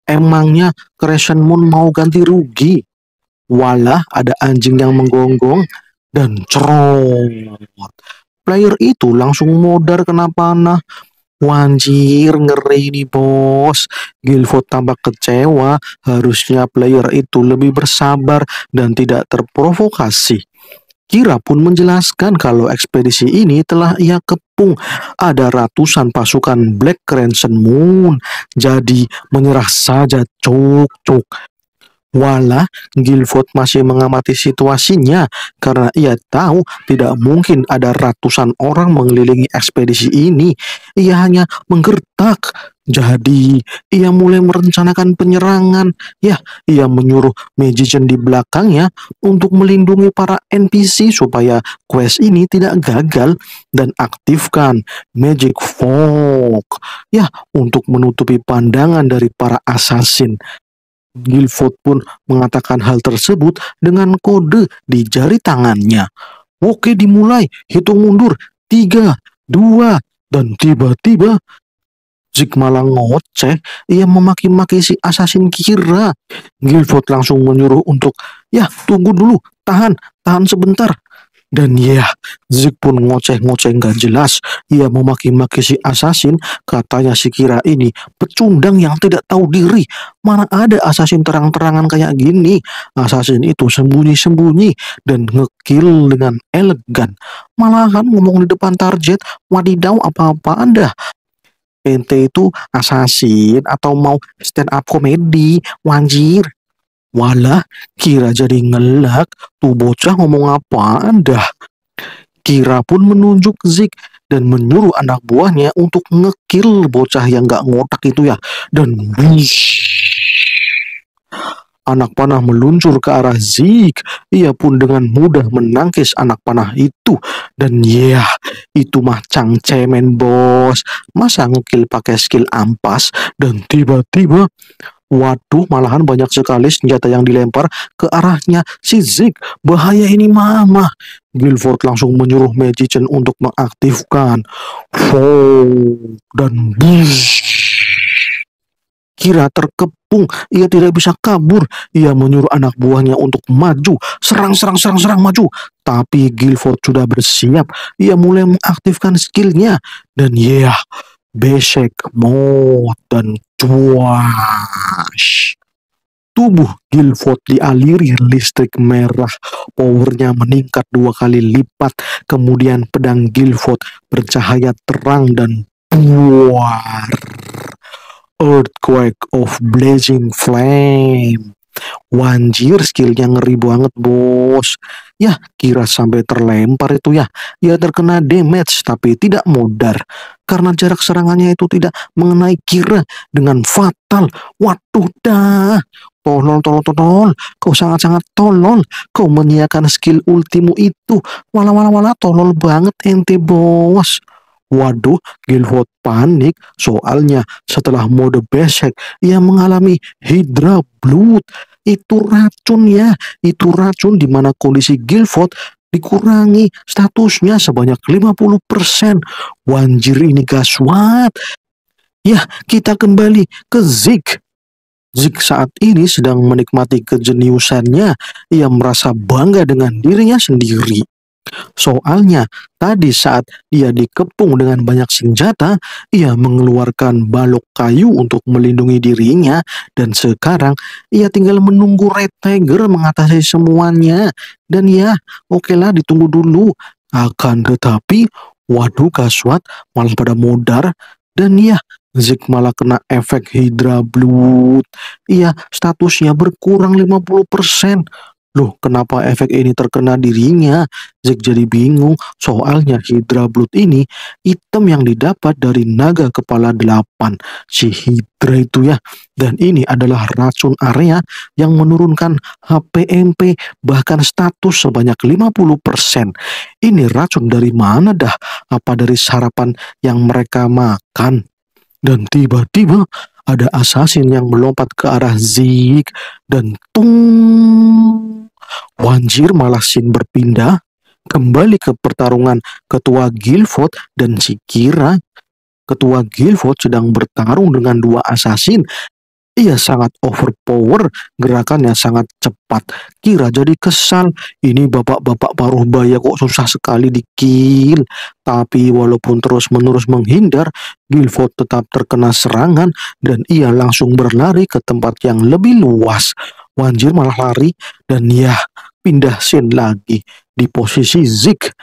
Emangnya Crescent Moon mau ganti rugi? Walah, ada anjing yang menggonggong dan cerot. Player itu langsung modar kenapa? panah, Wanjir ngeri nih bos Gilford tampak kecewa Harusnya player itu lebih bersabar dan tidak terprovokasi Kira pun menjelaskan kalau ekspedisi ini telah ia kepung. Ada ratusan pasukan Black Crescent Moon. Jadi menyerah saja, cuk, cuk. Walah, Guilford masih mengamati situasinya karena ia tahu tidak mungkin ada ratusan orang mengelilingi ekspedisi ini. Ia hanya menggertak. Jadi, ia mulai merencanakan penyerangan. Ya, ia menyuruh magician di belakangnya untuk melindungi para NPC supaya quest ini tidak gagal dan aktifkan Magic Fog. Ya, untuk menutupi pandangan dari para assassin. Gilford pun mengatakan hal tersebut dengan kode di jari tangannya. Oke dimulai, hitung mundur, tiga dua dan tiba-tiba Zik malah ngoceh, ia memaki-maki si asasin Kira. Gilford langsung menyuruh untuk, ya tunggu dulu, tahan, tahan sebentar, dan ya, yeah, Zik pun ngoceh-ngoceh nggak -ngoceh jelas. Ia memaki-maki si asasin, katanya si Kira ini pecundang yang tidak tahu diri. Mana ada asasin terang-terangan kayak gini? Asasin itu sembunyi-sembunyi dan ngekill dengan elegan. Malahan ngomong di depan target, wadidaw apa apa anda. ente itu asasin atau mau stand up komedi wanjir Walah, Kira jadi ngelak. Tuh bocah ngomong apa, dah. Kira pun menunjuk Zik dan menyuruh anak buahnya untuk ngekil bocah yang gak ngotak itu ya. Dan bush. anak panah meluncur ke arah Zik. Ia pun dengan mudah menangkis anak panah itu. Dan ya, yeah, itu mah cang cemen bos. Masa ngekil pakai skill ampas dan tiba-tiba Waduh, malahan banyak sekali senjata yang dilempar ke arahnya si Zig. Bahaya ini mama. Guilford langsung menyuruh Magician untuk mengaktifkan. Wow, dan bush. Kira terkepung, ia tidak bisa kabur. Ia menyuruh anak buahnya untuk maju. Serang, serang, serang, serang, maju. Tapi Guilford sudah bersiap. Ia mulai mengaktifkan skillnya. Dan ya, yeah, besek, maut, dan cuash. Tubuh Gilford dialiri listrik merah, powernya meningkat dua kali lipat, kemudian pedang Gilford bercahaya terang dan buar. Earthquake of Blazing Flame Wanjir skillnya ngeri banget bos. Ya kira sampai terlempar itu ya. Ya terkena damage tapi tidak modar. Karena jarak serangannya itu tidak mengenai kira dengan fatal. Waduh dah. Tolol, tolol, tolol. Kau sangat-sangat tolol. Kau menyiakan skill ultimu itu. Wala, wala, wala. Tolol banget ente bos. Waduh, Gilford panik soalnya setelah mode besek ia mengalami hidra blood. Itu racun ya, itu racun di mana kondisi Gilford dikurangi statusnya sebanyak 50%. Wanjir ini gaswat. Ya, kita kembali ke Zig. Zig saat ini sedang menikmati kejeniusannya. Ia merasa bangga dengan dirinya sendiri. Soalnya tadi saat dia dikepung dengan banyak senjata, ia mengeluarkan balok kayu untuk melindungi dirinya dan sekarang ia tinggal menunggu Red Tiger mengatasi semuanya. Dan ya, okelah lah ditunggu dulu. Akan tetapi, waduh Kaswat malah pada modar dan ya Zik malah kena efek Hydra blood. Iya, statusnya berkurang 50%. Loh, kenapa efek ini terkena dirinya? Zack jadi bingung, soalnya Hydra Blood ini item yang didapat dari naga kepala delapan, si Hydra itu ya. Dan ini adalah racun area yang menurunkan HP MP bahkan status sebanyak 50%. Ini racun dari mana dah? Apa dari sarapan yang mereka makan? Dan tiba-tiba ada assassin yang melompat ke arah Zik dan tung Wanjir Malasin berpindah kembali ke pertarungan ketua Guildford dan Sikira. Ketua Guildford sedang bertarung dengan dua asasin. Ia sangat overpower, gerakannya sangat cepat. Kira jadi kesal, ini bapak-bapak paruh bayar kok susah sekali dikil. Tapi walaupun terus-menerus menghindar, Guildford tetap terkena serangan dan ia langsung berlari ke tempat yang lebih luas. Wanjir malah lari dan ya pindah scene lagi di posisi Zik.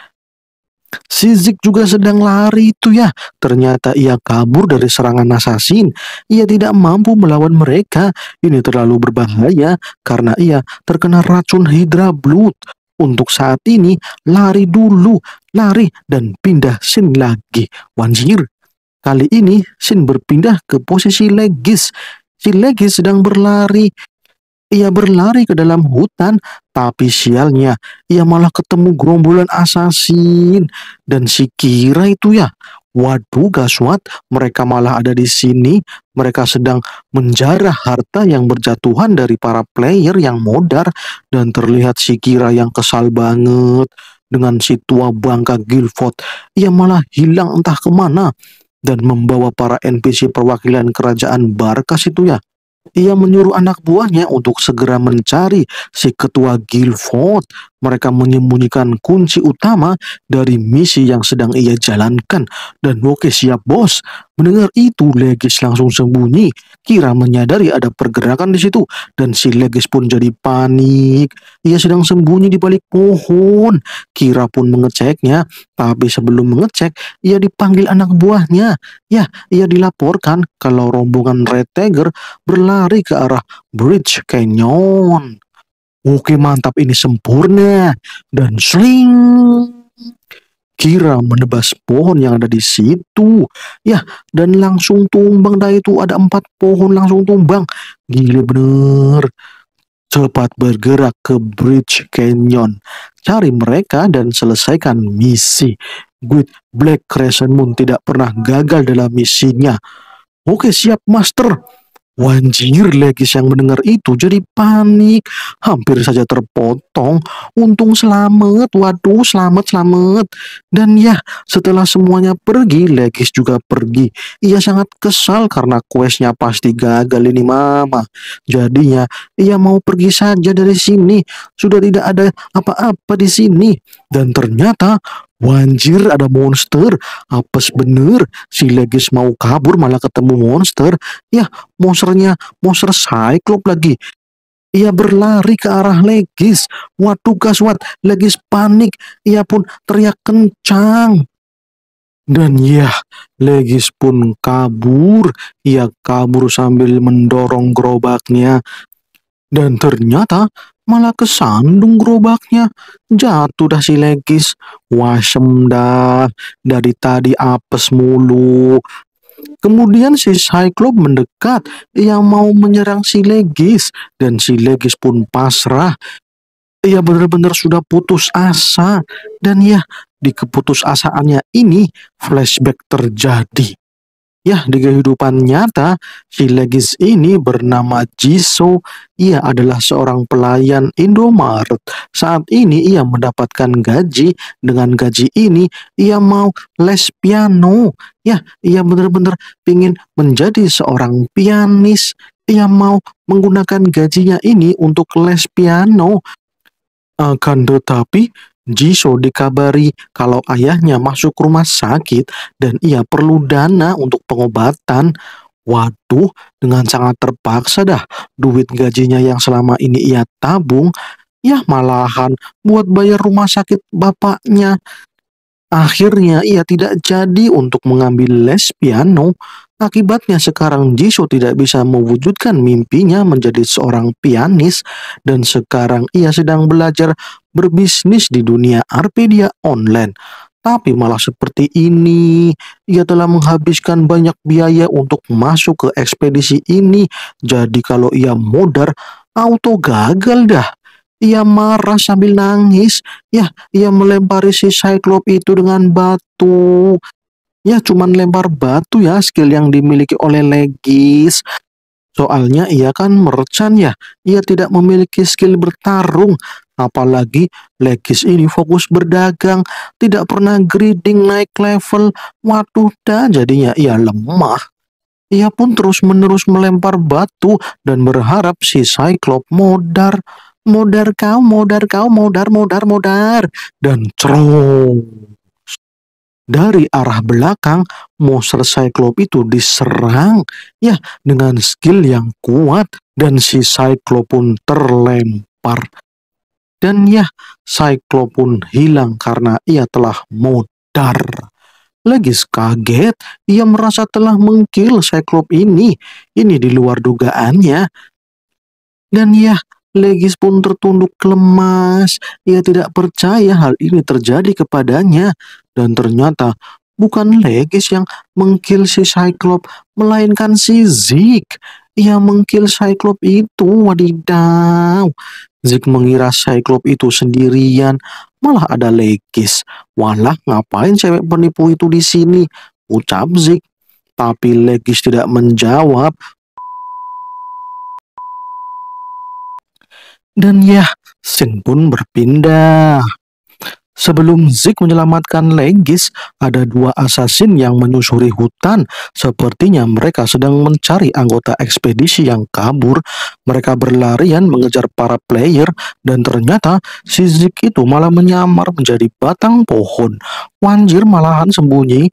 Si Zik juga sedang lari itu ya. Ternyata ia kabur dari serangan assassin. Ia tidak mampu melawan mereka. Ini terlalu berbahaya karena ia terkena racun Hydra Blood. Untuk saat ini lari dulu, lari dan pindah sin lagi. Wanjir. Kali ini sin berpindah ke posisi legis. Si legis sedang berlari ia berlari ke dalam hutan, tapi sialnya ia malah ketemu gerombolan asasin. Dan si Kira itu ya, waduh gaswat, mereka malah ada di sini. Mereka sedang menjarah harta yang berjatuhan dari para player yang modar. Dan terlihat si Kira yang kesal banget dengan si tua bangka Gilford. Ia malah hilang entah kemana dan membawa para NPC perwakilan kerajaan Barkas itu ya. Ia menyuruh anak buahnya untuk segera mencari si ketua Guildford mereka menyembunyikan kunci utama dari misi yang sedang ia jalankan. Dan Woke siap bos. Mendengar itu, Legis langsung sembunyi. Kira menyadari ada pergerakan di situ. Dan si Legis pun jadi panik. Ia sedang sembunyi di balik pohon. Kira pun mengeceknya. Tapi sebelum mengecek, ia dipanggil anak buahnya. Ya, ia dilaporkan kalau rombongan Red Tiger berlari ke arah Bridge Canyon. Oke mantap ini sempurna dan sling Kira menebas pohon yang ada di situ. Ya, dan langsung tumbang dah itu. Ada empat pohon langsung tumbang. gila bener. Cepat bergerak ke Bridge Canyon. Cari mereka dan selesaikan misi. Good Black Crescent Moon tidak pernah gagal dalam misinya. Oke siap, Master. Wanjir, legis yang mendengar itu jadi panik. Hampir saja terpotong. Untung selamat, waduh selamat, selamat. Dan ya, setelah semuanya pergi, legis juga pergi. Ia sangat kesal karena questnya pasti gagal ini mama. Jadinya, ia mau pergi saja dari sini. Sudah tidak ada apa-apa di sini. Dan ternyata Wanjir ada monster, apes bener, si Legis mau kabur malah ketemu monster. Ya, monsternya monster Cyclop lagi. Ia berlari ke arah Legis. Waduh gaswat, Legis panik. Ia pun teriak kencang. Dan ya, Legis pun kabur. Ia kabur sambil mendorong gerobaknya. Dan ternyata malah kesandung gerobaknya. Jatuh dah si Legis. Wasem dah. Dari tadi apes mulu. Kemudian si Cyclop mendekat ia mau menyerang si Legis dan si Legis pun pasrah. Ia benar-benar sudah putus asa dan ya di asaannya ini flashback terjadi. Ya, di kehidupan nyata, si Legis ini bernama Jiso. Ia adalah seorang pelayan Indomaret. Saat ini ia mendapatkan gaji. Dengan gaji ini, ia mau les piano. Ya, ia benar-benar ingin menjadi seorang pianis. Ia mau menggunakan gajinya ini untuk les piano. Akan tetapi, Jisoo dikabari kalau ayahnya masuk rumah sakit dan ia perlu dana untuk pengobatan. Waduh, dengan sangat terpaksa dah, duit gajinya yang selama ini ia tabung, ya malahan buat bayar rumah sakit bapaknya. Akhirnya ia tidak jadi untuk mengambil les piano Akibatnya sekarang Jisoo tidak bisa mewujudkan mimpinya menjadi seorang pianis dan sekarang ia sedang belajar berbisnis di dunia Arpedia online. Tapi malah seperti ini, ia telah menghabiskan banyak biaya untuk masuk ke ekspedisi ini. Jadi kalau ia modar, auto gagal dah. Ia marah sambil nangis. Ya, ia melempari si Cyclops itu dengan batu ya cuman lempar batu ya skill yang dimiliki oleh Legis. Soalnya ia kan merchant ya, ia tidak memiliki skill bertarung. Apalagi Legis ini fokus berdagang, tidak pernah grading naik level. Waduh dah jadinya ia lemah. Ia pun terus-menerus melempar batu dan berharap si Cyclop modar. Modar kau, modar kau, modar, modar, modar. Dan cerong dari arah belakang, monster Cyclops itu diserang ya dengan skill yang kuat dan si Cyclops pun terlempar. Dan ya, Cyclops pun hilang karena ia telah mudar. Lagi kaget, ia merasa telah mengkill Cyclops ini. Ini di luar dugaannya. Dan ya, Legis pun tertunduk lemas. Ia tidak percaya hal ini terjadi kepadanya. Dan ternyata bukan Legis yang mengkill si Cyclop, melainkan si Zeke. Ia mengkil Cyclop itu, wadidaw. Zeke mengira Cyclop itu sendirian, malah ada Legis. Walah, ngapain cewek penipu itu di sini? Ucap Zeke. Tapi Legis tidak menjawab, Dan ya, Sin pun berpindah. Sebelum Zeke menyelamatkan Legis, ada dua asasin yang menyusuri hutan. Sepertinya mereka sedang mencari anggota ekspedisi yang kabur. Mereka berlarian mengejar para player dan ternyata si Zeke itu malah menyamar menjadi batang pohon. Wanjir malahan sembunyi.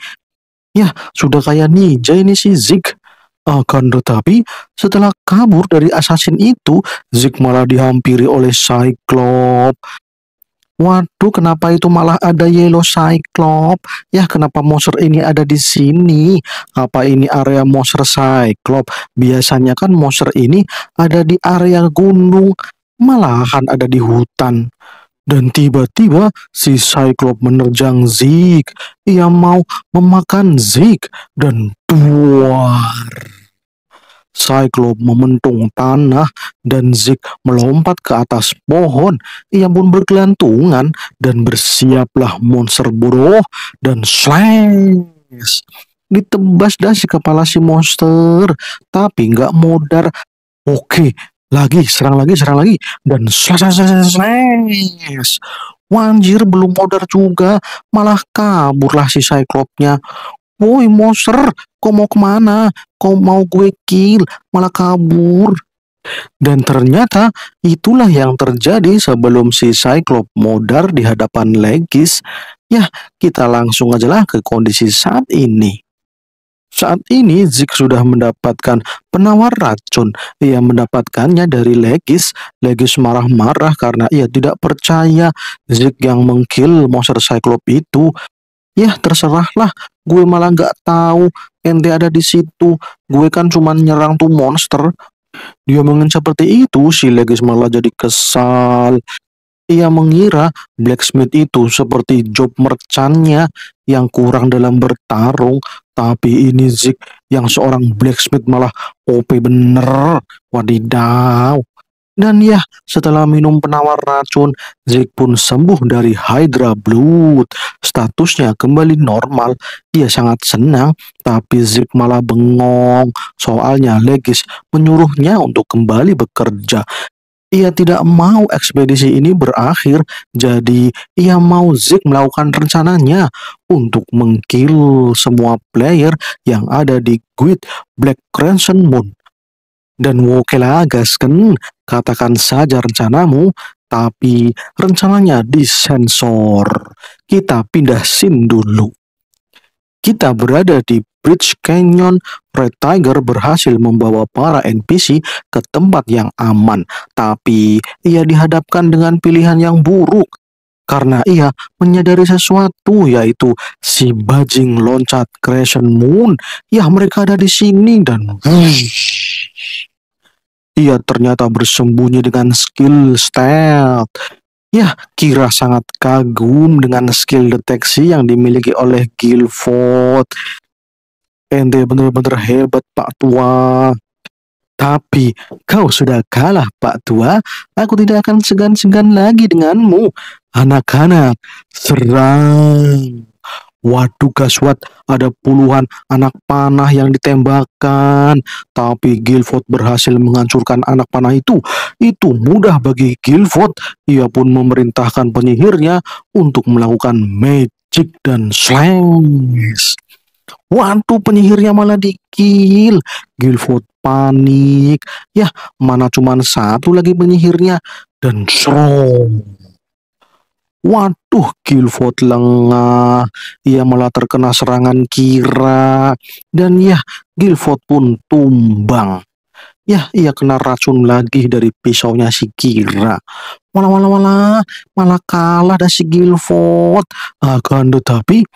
Ya, sudah kayak ninja ini si Zeke. Akan tetapi, setelah kabur dari assassin itu, Zik malah dihampiri oleh Cyclop. Waduh, kenapa itu malah ada Yellow Cyclop? Ya, kenapa monster ini ada di sini? Apa ini area monster Cyclop? Biasanya kan monster ini ada di area gunung, malahan ada di hutan. Dan tiba-tiba si Cyclop menerjang Zeke. Ia mau memakan Zeke dan tuar. Cyclop mementung tanah dan Zeke melompat ke atas pohon. Ia pun bergelantungan dan bersiaplah monster buruh dan slash. Ditebas dah si kepala si monster, tapi nggak modar. Oke, lagi serang lagi serang lagi dan slash slash slash Wanjir belum modar juga malah kaburlah si Cyclopnya Woi monster kau mau kemana kau mau gue kill malah kabur dan ternyata itulah yang terjadi sebelum si Cyclop modar di hadapan Legis. Ya, kita langsung aja lah ke kondisi saat ini. Saat ini Zik sudah mendapatkan penawar racun. Ia mendapatkannya dari Legis. Legis marah-marah karena ia tidak percaya Zik yang mengkill monster Cyclops itu. Ya terserahlah, gue malah nggak tahu ente ada di situ. Gue kan cuma nyerang tuh monster. Dia mengen seperti itu, si Legis malah jadi kesal. Ia mengira blacksmith itu seperti job mercannya yang kurang dalam bertarung, tapi ini Zik yang seorang blacksmith malah OP bener. Wadidaw. Dan ya, setelah minum penawar racun, Zik pun sembuh dari Hydra Blood. Statusnya kembali normal. Dia sangat senang, tapi Zik malah bengong. Soalnya Legis menyuruhnya untuk kembali bekerja ia tidak mau ekspedisi ini berakhir, jadi ia mau Zeke melakukan rencananya untuk mengkill semua player yang ada di Guild Black Crimson Moon. Dan Wokela Gasken, katakan saja rencanamu, tapi rencananya disensor. Kita pindah scene dulu. Kita berada di Bridge Canyon Red Tiger berhasil membawa para NPC ke tempat yang aman, tapi ia dihadapkan dengan pilihan yang buruk karena ia menyadari sesuatu yaitu si bajing loncat Crescent Moon. Ya, mereka ada di sini dan iya ia ternyata bersembunyi dengan skill stealth. Ya, Kira sangat kagum dengan skill deteksi yang dimiliki oleh Guildford. Ente bener-bener hebat Pak Tua. Tapi kau sudah kalah Pak Tua, aku tidak akan segan-segan lagi denganmu. Anak-anak, serang. Waduh gaswat, ada puluhan anak panah yang ditembakkan. Tapi Gilford berhasil menghancurkan anak panah itu. Itu mudah bagi Gilford. Ia pun memerintahkan penyihirnya untuk melakukan magic dan slash. Waduh penyihirnya malah dikil. Guilford panik. Ya mana cuman satu lagi penyihirnya. Dan serong. Waduh Guilford lengah. Ia malah terkena serangan kira. Dan ya Guilford pun tumbang. Ya, ia kena racun lagi dari pisaunya si kira. Malah malah malah malah kalah dari si Guilford. Akan tetapi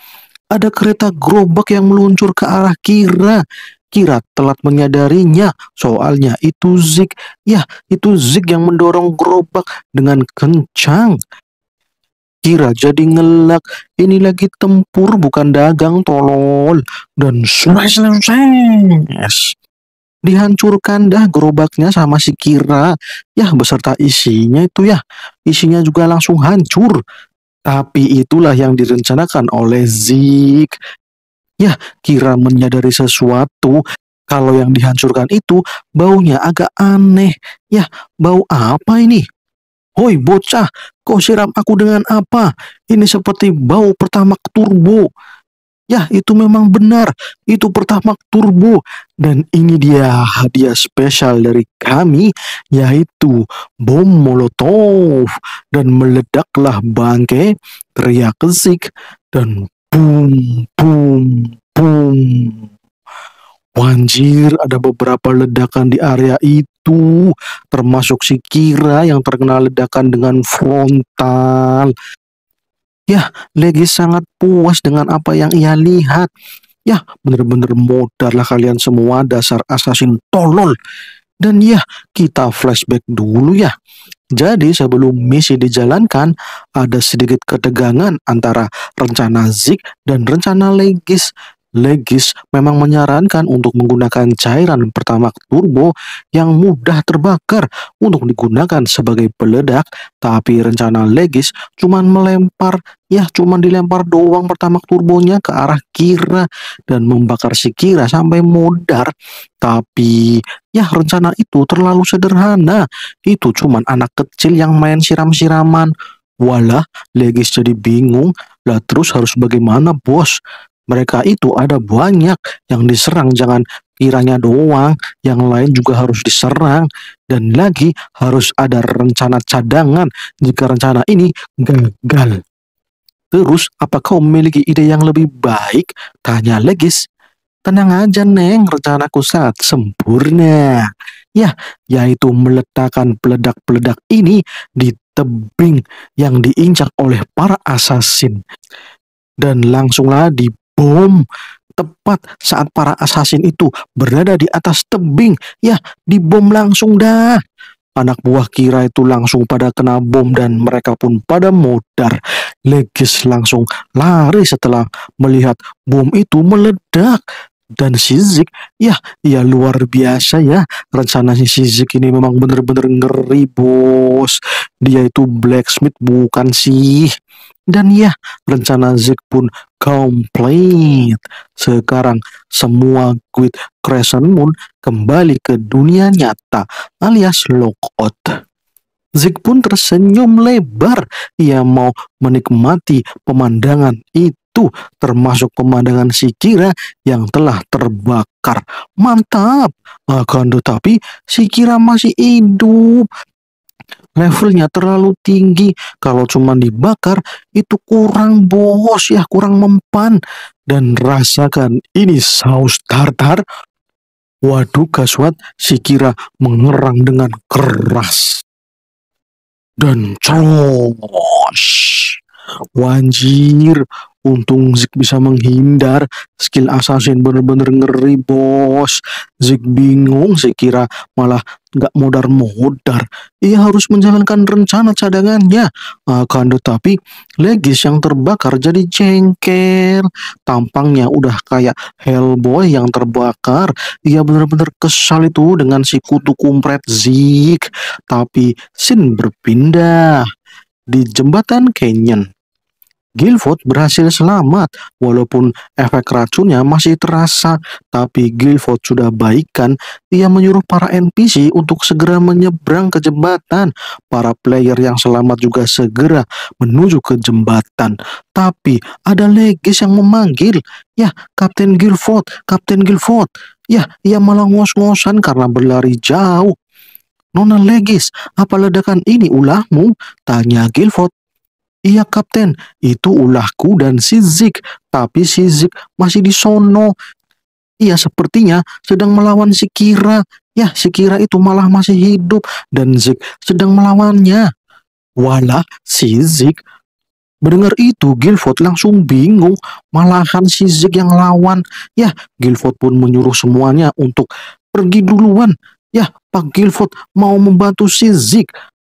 ada kereta gerobak yang meluncur ke arah Kira. Kira telat menyadarinya, soalnya itu Zig. Ya, itu Zig yang mendorong gerobak dengan kencang. Kira jadi ngelak, ini lagi tempur bukan dagang tolol. Dan smash smash. Dihancurkan dah gerobaknya sama si Kira. Yah beserta isinya itu ya. Isinya juga langsung hancur. Tapi itulah yang direncanakan oleh Zik. Ya, Kira menyadari sesuatu kalau yang dihancurkan itu baunya agak aneh. Ya, bau apa ini? Hoi bocah, kau siram aku dengan apa? Ini seperti bau pertama turbo. Ya, itu memang benar. Itu pertama turbo. Dan ini dia hadiah spesial dari kami, yaitu bom molotov. Dan meledaklah bangke, teriak kesik, dan boom, boom, boom. Wanjir, ada beberapa ledakan di area itu, termasuk si Kira yang terkenal ledakan dengan frontal. Ya, Legi sangat puas dengan apa yang ia lihat. Ya, benar-benar modarlah kalian semua dasar assassin tolol. Dan ya, kita flashback dulu ya. Jadi sebelum misi dijalankan, ada sedikit ketegangan antara rencana Zik dan rencana Legis. Legis memang menyarankan untuk menggunakan cairan pertama turbo yang mudah terbakar untuk digunakan sebagai peledak, tapi rencana Legis cuman melempar, ya cuman dilempar doang pertama turbonya ke arah Kira dan membakar si Kira sampai modar. Tapi ya rencana itu terlalu sederhana, itu cuman anak kecil yang main siram-siraman. Walah, Legis jadi bingung. Lah terus harus bagaimana bos? mereka itu ada banyak yang diserang jangan kiranya doang yang lain juga harus diserang dan lagi harus ada rencana cadangan jika rencana ini gagal terus apakah kau memiliki ide yang lebih baik tanya legis tenang aja neng rencanaku sangat sempurna ya yaitu meletakkan peledak-peledak ini di tebing yang diinjak oleh para asasin dan langsunglah di bom tepat saat para asasin itu berada di atas tebing. Ya, dibom langsung dah. Anak buah Kira itu langsung pada kena bom dan mereka pun pada modar. Legis langsung lari setelah melihat bom itu meledak dan Shizik ya ya luar biasa ya rencana si Shizik ini memang bener-bener ngeri bos dia itu blacksmith bukan sih dan ya rencana Zik pun komplit sekarang semua Great Crescent Moon kembali ke dunia nyata alias lockout Zik pun tersenyum lebar ia mau menikmati pemandangan itu itu termasuk pemandangan si Kira yang telah terbakar. Mantap! Akan ah, tetapi si Kira masih hidup. Levelnya terlalu tinggi. Kalau cuma dibakar itu kurang bos ya, kurang mempan. Dan rasakan ini saus tartar. Waduh gaswat, si Kira mengerang dengan keras. Dan cros. Wanjir, Untung Zik bisa menghindar. Skill assassin bener-bener ngeri bos. Zik bingung, saya kira malah nggak modar-modar. Ia harus menjalankan rencana cadangannya. Akan tetapi, Legis yang terbakar jadi jengkel. Tampangnya udah kayak Hellboy yang terbakar. Ia bener-bener kesal itu dengan si kutu kumpret Zik. Tapi, Sin berpindah di jembatan Canyon. Guilford berhasil selamat walaupun efek racunnya masih terasa, tapi Guilford sudah baikan. Ia menyuruh para NPC untuk segera menyeberang ke jembatan. Para player yang selamat juga segera menuju ke jembatan. Tapi ada legis yang memanggil, "Ya, Kapten Guilford, Kapten Guilford." Ya, ia malah ngos-ngosan karena berlari jauh. Nona Legis, apa ledakan ini ulahmu? Tanya Gilford. Iya kapten, itu ulahku dan si Zik, tapi si Zik masih di sono. Iya sepertinya sedang melawan si Kira. Ya, si Kira itu malah masih hidup dan Zik sedang melawannya. Walah, si Zik. Mendengar itu, Gilford langsung bingung. Malahan si Zik yang lawan. Ya, Gilford pun menyuruh semuanya untuk pergi duluan. Ya, Pak Gilford mau membantu si Zik.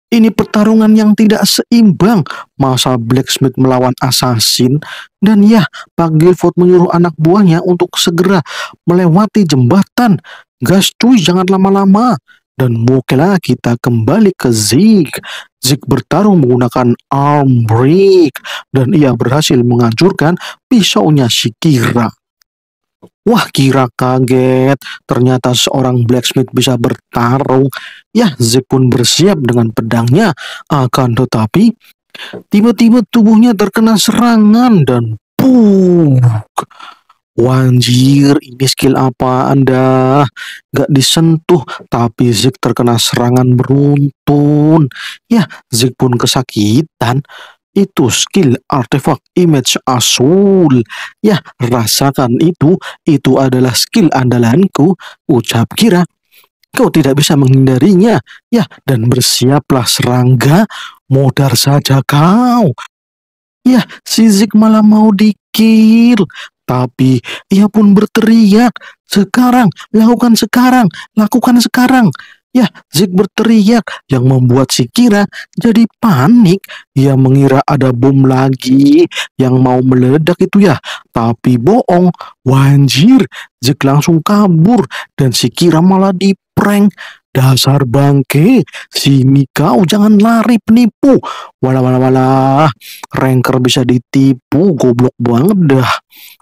Ini pertarungan yang tidak seimbang. Masa Blacksmith melawan Assassin. Dan ya, Pak Guilford menyuruh anak buahnya untuk segera melewati jembatan. Gas cuy, jangan lama-lama. Dan mulailah kita kembali ke Zig. Zig bertarung menggunakan arm break. Dan ia berhasil menghancurkan pisaunya Shikira. Wah kira kaget, ternyata seorang blacksmith bisa bertarung. Ya, Zek pun bersiap dengan pedangnya, akan tetapi tiba-tiba tubuhnya terkena serangan dan puk. Wanjir, ini skill apa Anda? Gak disentuh, tapi Zek terkena serangan beruntun. Ya, Zek pun kesakitan itu skill artefak image asul. Ya, rasakan itu, itu adalah skill andalanku, ucap Kira. Kau tidak bisa menghindarinya, ya, dan bersiaplah serangga, modar saja kau. Ya, Sizik malah mau dikir, tapi ia pun berteriak, sekarang, lakukan sekarang, lakukan sekarang. Ya, Zeke berteriak yang membuat si Kira jadi panik. Ia mengira ada bom lagi yang mau meledak itu ya. Tapi bohong, wanjir. Zeke langsung kabur dan si Kira malah di prank. Dasar bangke, sini kau jangan lari penipu. wala wala wala ranker bisa ditipu, goblok banget dah.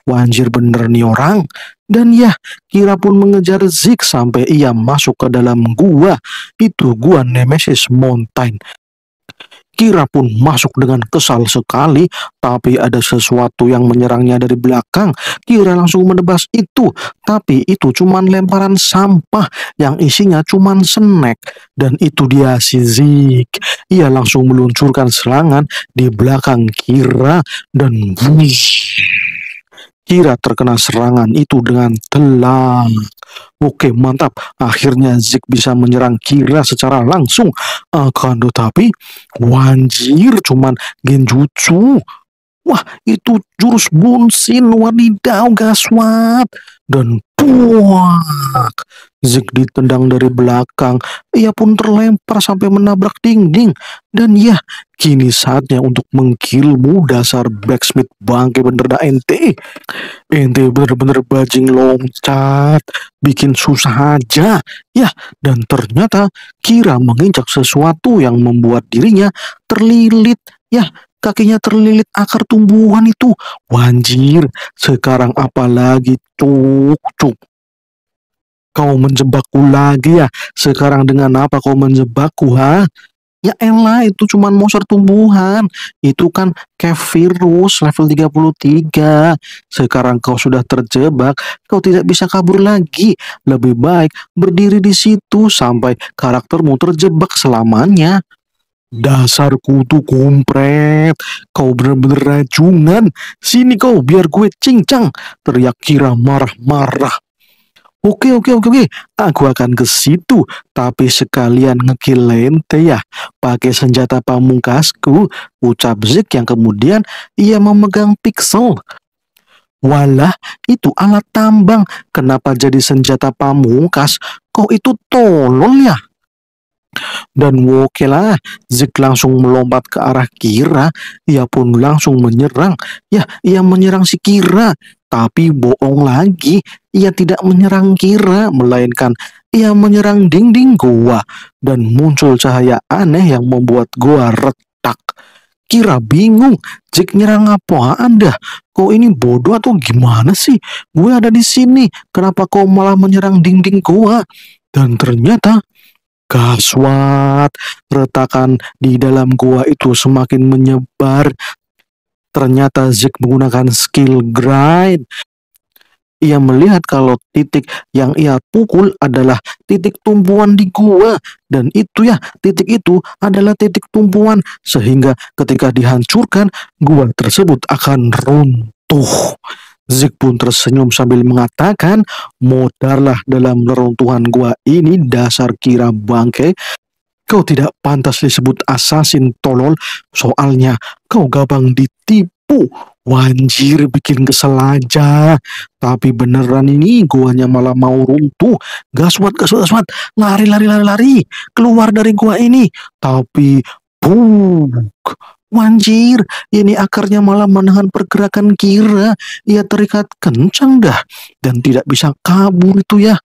Wanjir bener nih orang. Dan ya, Kira pun mengejar Zik sampai ia masuk ke dalam gua. Itu gua Nemesis Mountain. Kira pun masuk dengan kesal sekali, tapi ada sesuatu yang menyerangnya dari belakang. Kira langsung menebas itu, tapi itu cuma lemparan sampah yang isinya cuma snack. Dan itu dia si Zik. Ia langsung meluncurkan serangan di belakang Kira dan wush. Kira terkena serangan itu dengan telang. Oke, mantap. Akhirnya Zik bisa menyerang Kira secara langsung. Akan tetapi, wanjir cuman genjutsu. Wah, itu jurus bunsin wadidaw oh, gaswat. Dan Buak! Zik ditendang dari belakang. Ia pun terlempar sampai menabrak dinding. Dan ya, kini saatnya untuk mengkilmu dasar blacksmith bangke bener dah ente. Ente bener-bener bajing loncat, bikin susah aja. Ya, dan ternyata Kira menginjak sesuatu yang membuat dirinya terlilit. Ya, kakinya terlilit akar tumbuhan itu. Wanjir, sekarang apa lagi? cuk cuk. Kau menjebakku lagi ya. Sekarang dengan apa kau menjebakku ha? Ya elah itu cuma monster tumbuhan. Itu kan kevirus level 33. Sekarang kau sudah terjebak, kau tidak bisa kabur lagi. Lebih baik berdiri di situ sampai karaktermu terjebak selamanya. Dasar kutu kumpret, kau bener-bener rajungan. Sini kau biar gue cincang, teriak Kira marah-marah. Oke, oke, oke, oke. Aku akan ke situ, tapi sekalian ngekill teh ya. Pakai senjata pamungkasku, ucap Zik yang kemudian ia memegang pixel. Walah, itu alat tambang. Kenapa jadi senjata pamungkas? Kau itu tolol ya? dan Wokela Zik langsung melompat ke arah Kira. Ia pun langsung menyerang. Ya, ia menyerang si Kira. Tapi bohong lagi, ia tidak menyerang Kira, melainkan ia menyerang dinding gua. dan muncul cahaya aneh yang membuat gua retak. Kira bingung, Jack nyerang apa Anda? Kau ini bodoh atau gimana sih? Gue ada di sini, kenapa kau malah menyerang dinding gua? Dan ternyata Gaswat, retakan di dalam gua itu semakin menyebar. Ternyata Zik menggunakan skill grind. Ia melihat kalau titik yang ia pukul adalah titik tumpuan di gua dan itu ya titik itu adalah titik tumpuan sehingga ketika dihancurkan gua tersebut akan runtuh. Zik pun tersenyum sambil mengatakan, modarlah dalam neruntuhan gua ini dasar kira bangke. Kau tidak pantas disebut asasin tolol, soalnya kau gabang ditipu. Wanjir bikin kesel aja. Tapi beneran ini guanya malah mau runtuh. Gaswat, gaswat, gaswat. Lari, lari, lari, lari. Keluar dari gua ini. Tapi, buk. Wanjir, ini akarnya malah menahan pergerakan kira. Ia terikat kencang dah dan tidak bisa kabur itu ya.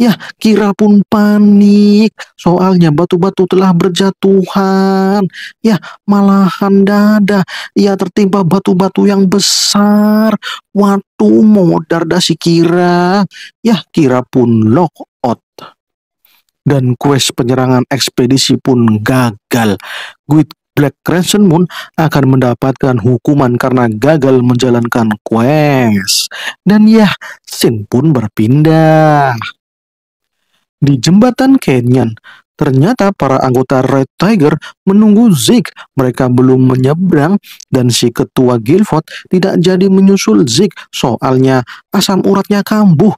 Ya, Kira pun panik. Soalnya batu-batu telah berjatuhan. Ya, malahan dada. Ia tertimpa batu-batu yang besar. Waduh, modar dah si Kira. Ya, Kira pun lock out. Dan quest penyerangan ekspedisi pun gagal. Guit Black Crescent Moon akan mendapatkan hukuman karena gagal menjalankan quest. Dan ya, Sin pun berpindah. Di jembatan Canyon, ternyata para anggota Red Tiger menunggu Zeke. Mereka belum menyeberang dan si ketua Guildford tidak jadi menyusul Zeke soalnya asam uratnya kambuh.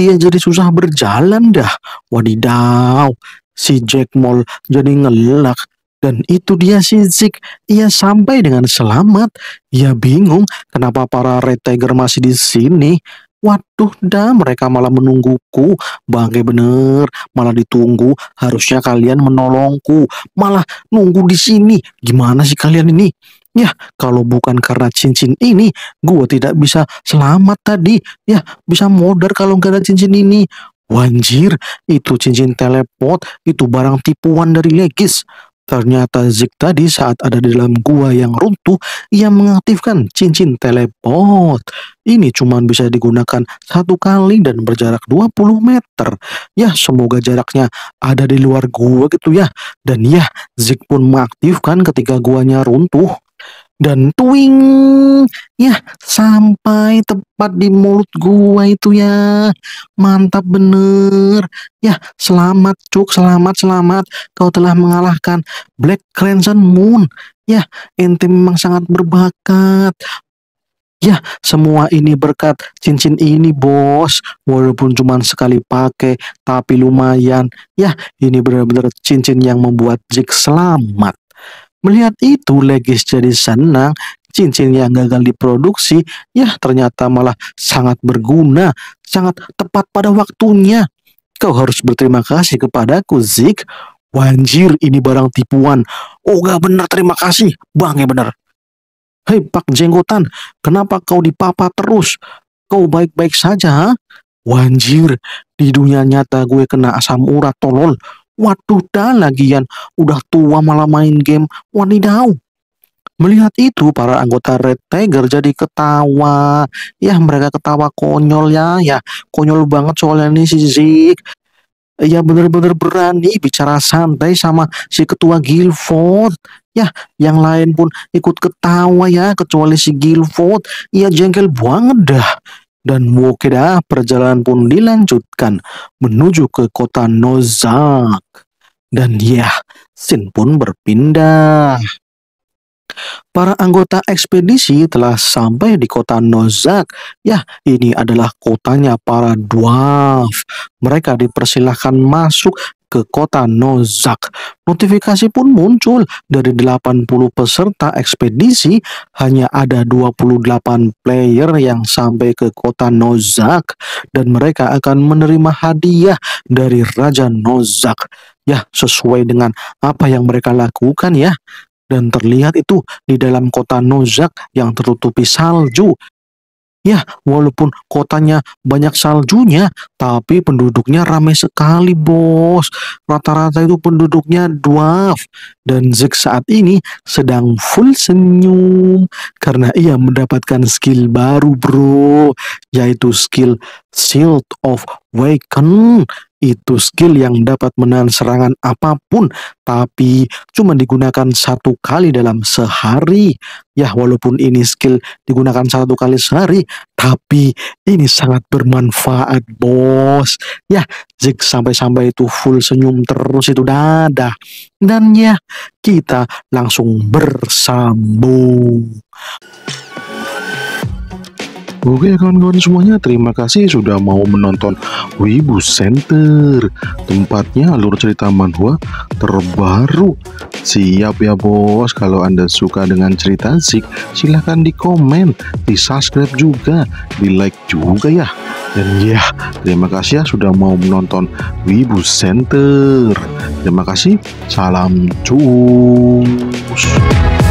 Ia jadi susah berjalan dah. Wadidaw, si Jack Mall jadi ngelak dan itu dia Sizik. Ia sampai dengan selamat. Ia bingung kenapa para Red Tiger masih di sini. Waduh dah mereka malah menungguku Bangke bener Malah ditunggu Harusnya kalian menolongku Malah nunggu di sini Gimana sih kalian ini Ya kalau bukan karena cincin ini gua tidak bisa selamat tadi Ya bisa modar kalau nggak ada cincin ini Wanjir Itu cincin teleport Itu barang tipuan dari Legis Ternyata Zik tadi saat ada di dalam gua yang runtuh, ia mengaktifkan cincin teleport. Ini cuma bisa digunakan satu kali dan berjarak 20 meter. Ya, semoga jaraknya ada di luar gua gitu ya. Dan ya, Zik pun mengaktifkan ketika guanya runtuh dan tuing ya sampai tepat di mulut gua itu ya mantap bener ya selamat cuk selamat selamat kau telah mengalahkan Black Crimson Moon ya ente memang sangat berbakat Ya, semua ini berkat cincin ini, bos. Walaupun cuma sekali pakai, tapi lumayan. Ya, ini benar-benar cincin yang membuat Jack selamat. Melihat itu, Legis jadi senang. Cincin yang gagal diproduksi, ya ternyata malah sangat berguna, sangat tepat pada waktunya. Kau harus berterima kasih kepadaku, Zik. Wanjir, ini barang tipuan. Oh, gak benar, terima kasih. Bang, ya benar. Hei, Pak Jenggotan, kenapa kau dipapa terus? Kau baik-baik saja, ha? Wanjir, di dunia nyata gue kena asam urat, tolol. Waduh dah lagian, udah tua malah main game wadidaw. Melihat itu, para anggota Red Tiger jadi ketawa. Ya, mereka ketawa konyol ya. Ya, konyol banget soalnya ini si Zik. Ya, bener-bener berani bicara santai sama si ketua Guildford. Ya, yang lain pun ikut ketawa ya, kecuali si Guildford. Ya, jengkel banget dah dan Wokeda perjalanan pun dilanjutkan menuju ke kota Nozak. Dan ya, Sin pun berpindah. Para anggota ekspedisi telah sampai di kota Nozak. Ya, ini adalah kotanya para dwarf. Mereka dipersilahkan masuk ke kota Nozak. Notifikasi pun muncul dari 80 peserta ekspedisi hanya ada 28 player yang sampai ke kota Nozak dan mereka akan menerima hadiah dari Raja Nozak. Ya, sesuai dengan apa yang mereka lakukan ya dan terlihat itu di dalam kota Nozak yang tertutupi salju Ya, walaupun kotanya banyak saljunya, tapi penduduknya ramai sekali, Bos. Rata-rata itu penduduknya dwarf. Dan Zack saat ini sedang full senyum karena ia mendapatkan skill baru, Bro, yaitu skill Shield of Waken itu skill yang dapat menahan serangan apapun, tapi cuma digunakan satu kali dalam sehari. Ya, walaupun ini skill digunakan satu kali sehari, tapi ini sangat bermanfaat, bos. Ya, Zig sampai-sampai itu full senyum terus itu dadah. Dan ya, kita langsung bersambung. Oke kawan-kawan semuanya, terima kasih sudah mau menonton Wibu Center, tempatnya alur cerita manhwa terbaru. Siap ya bos, kalau Anda suka dengan cerita Zik, silahkan di komen, di subscribe juga, di like juga ya. Dan ya, terima kasih ya sudah mau menonton Wibu Center. Terima kasih, salam cus.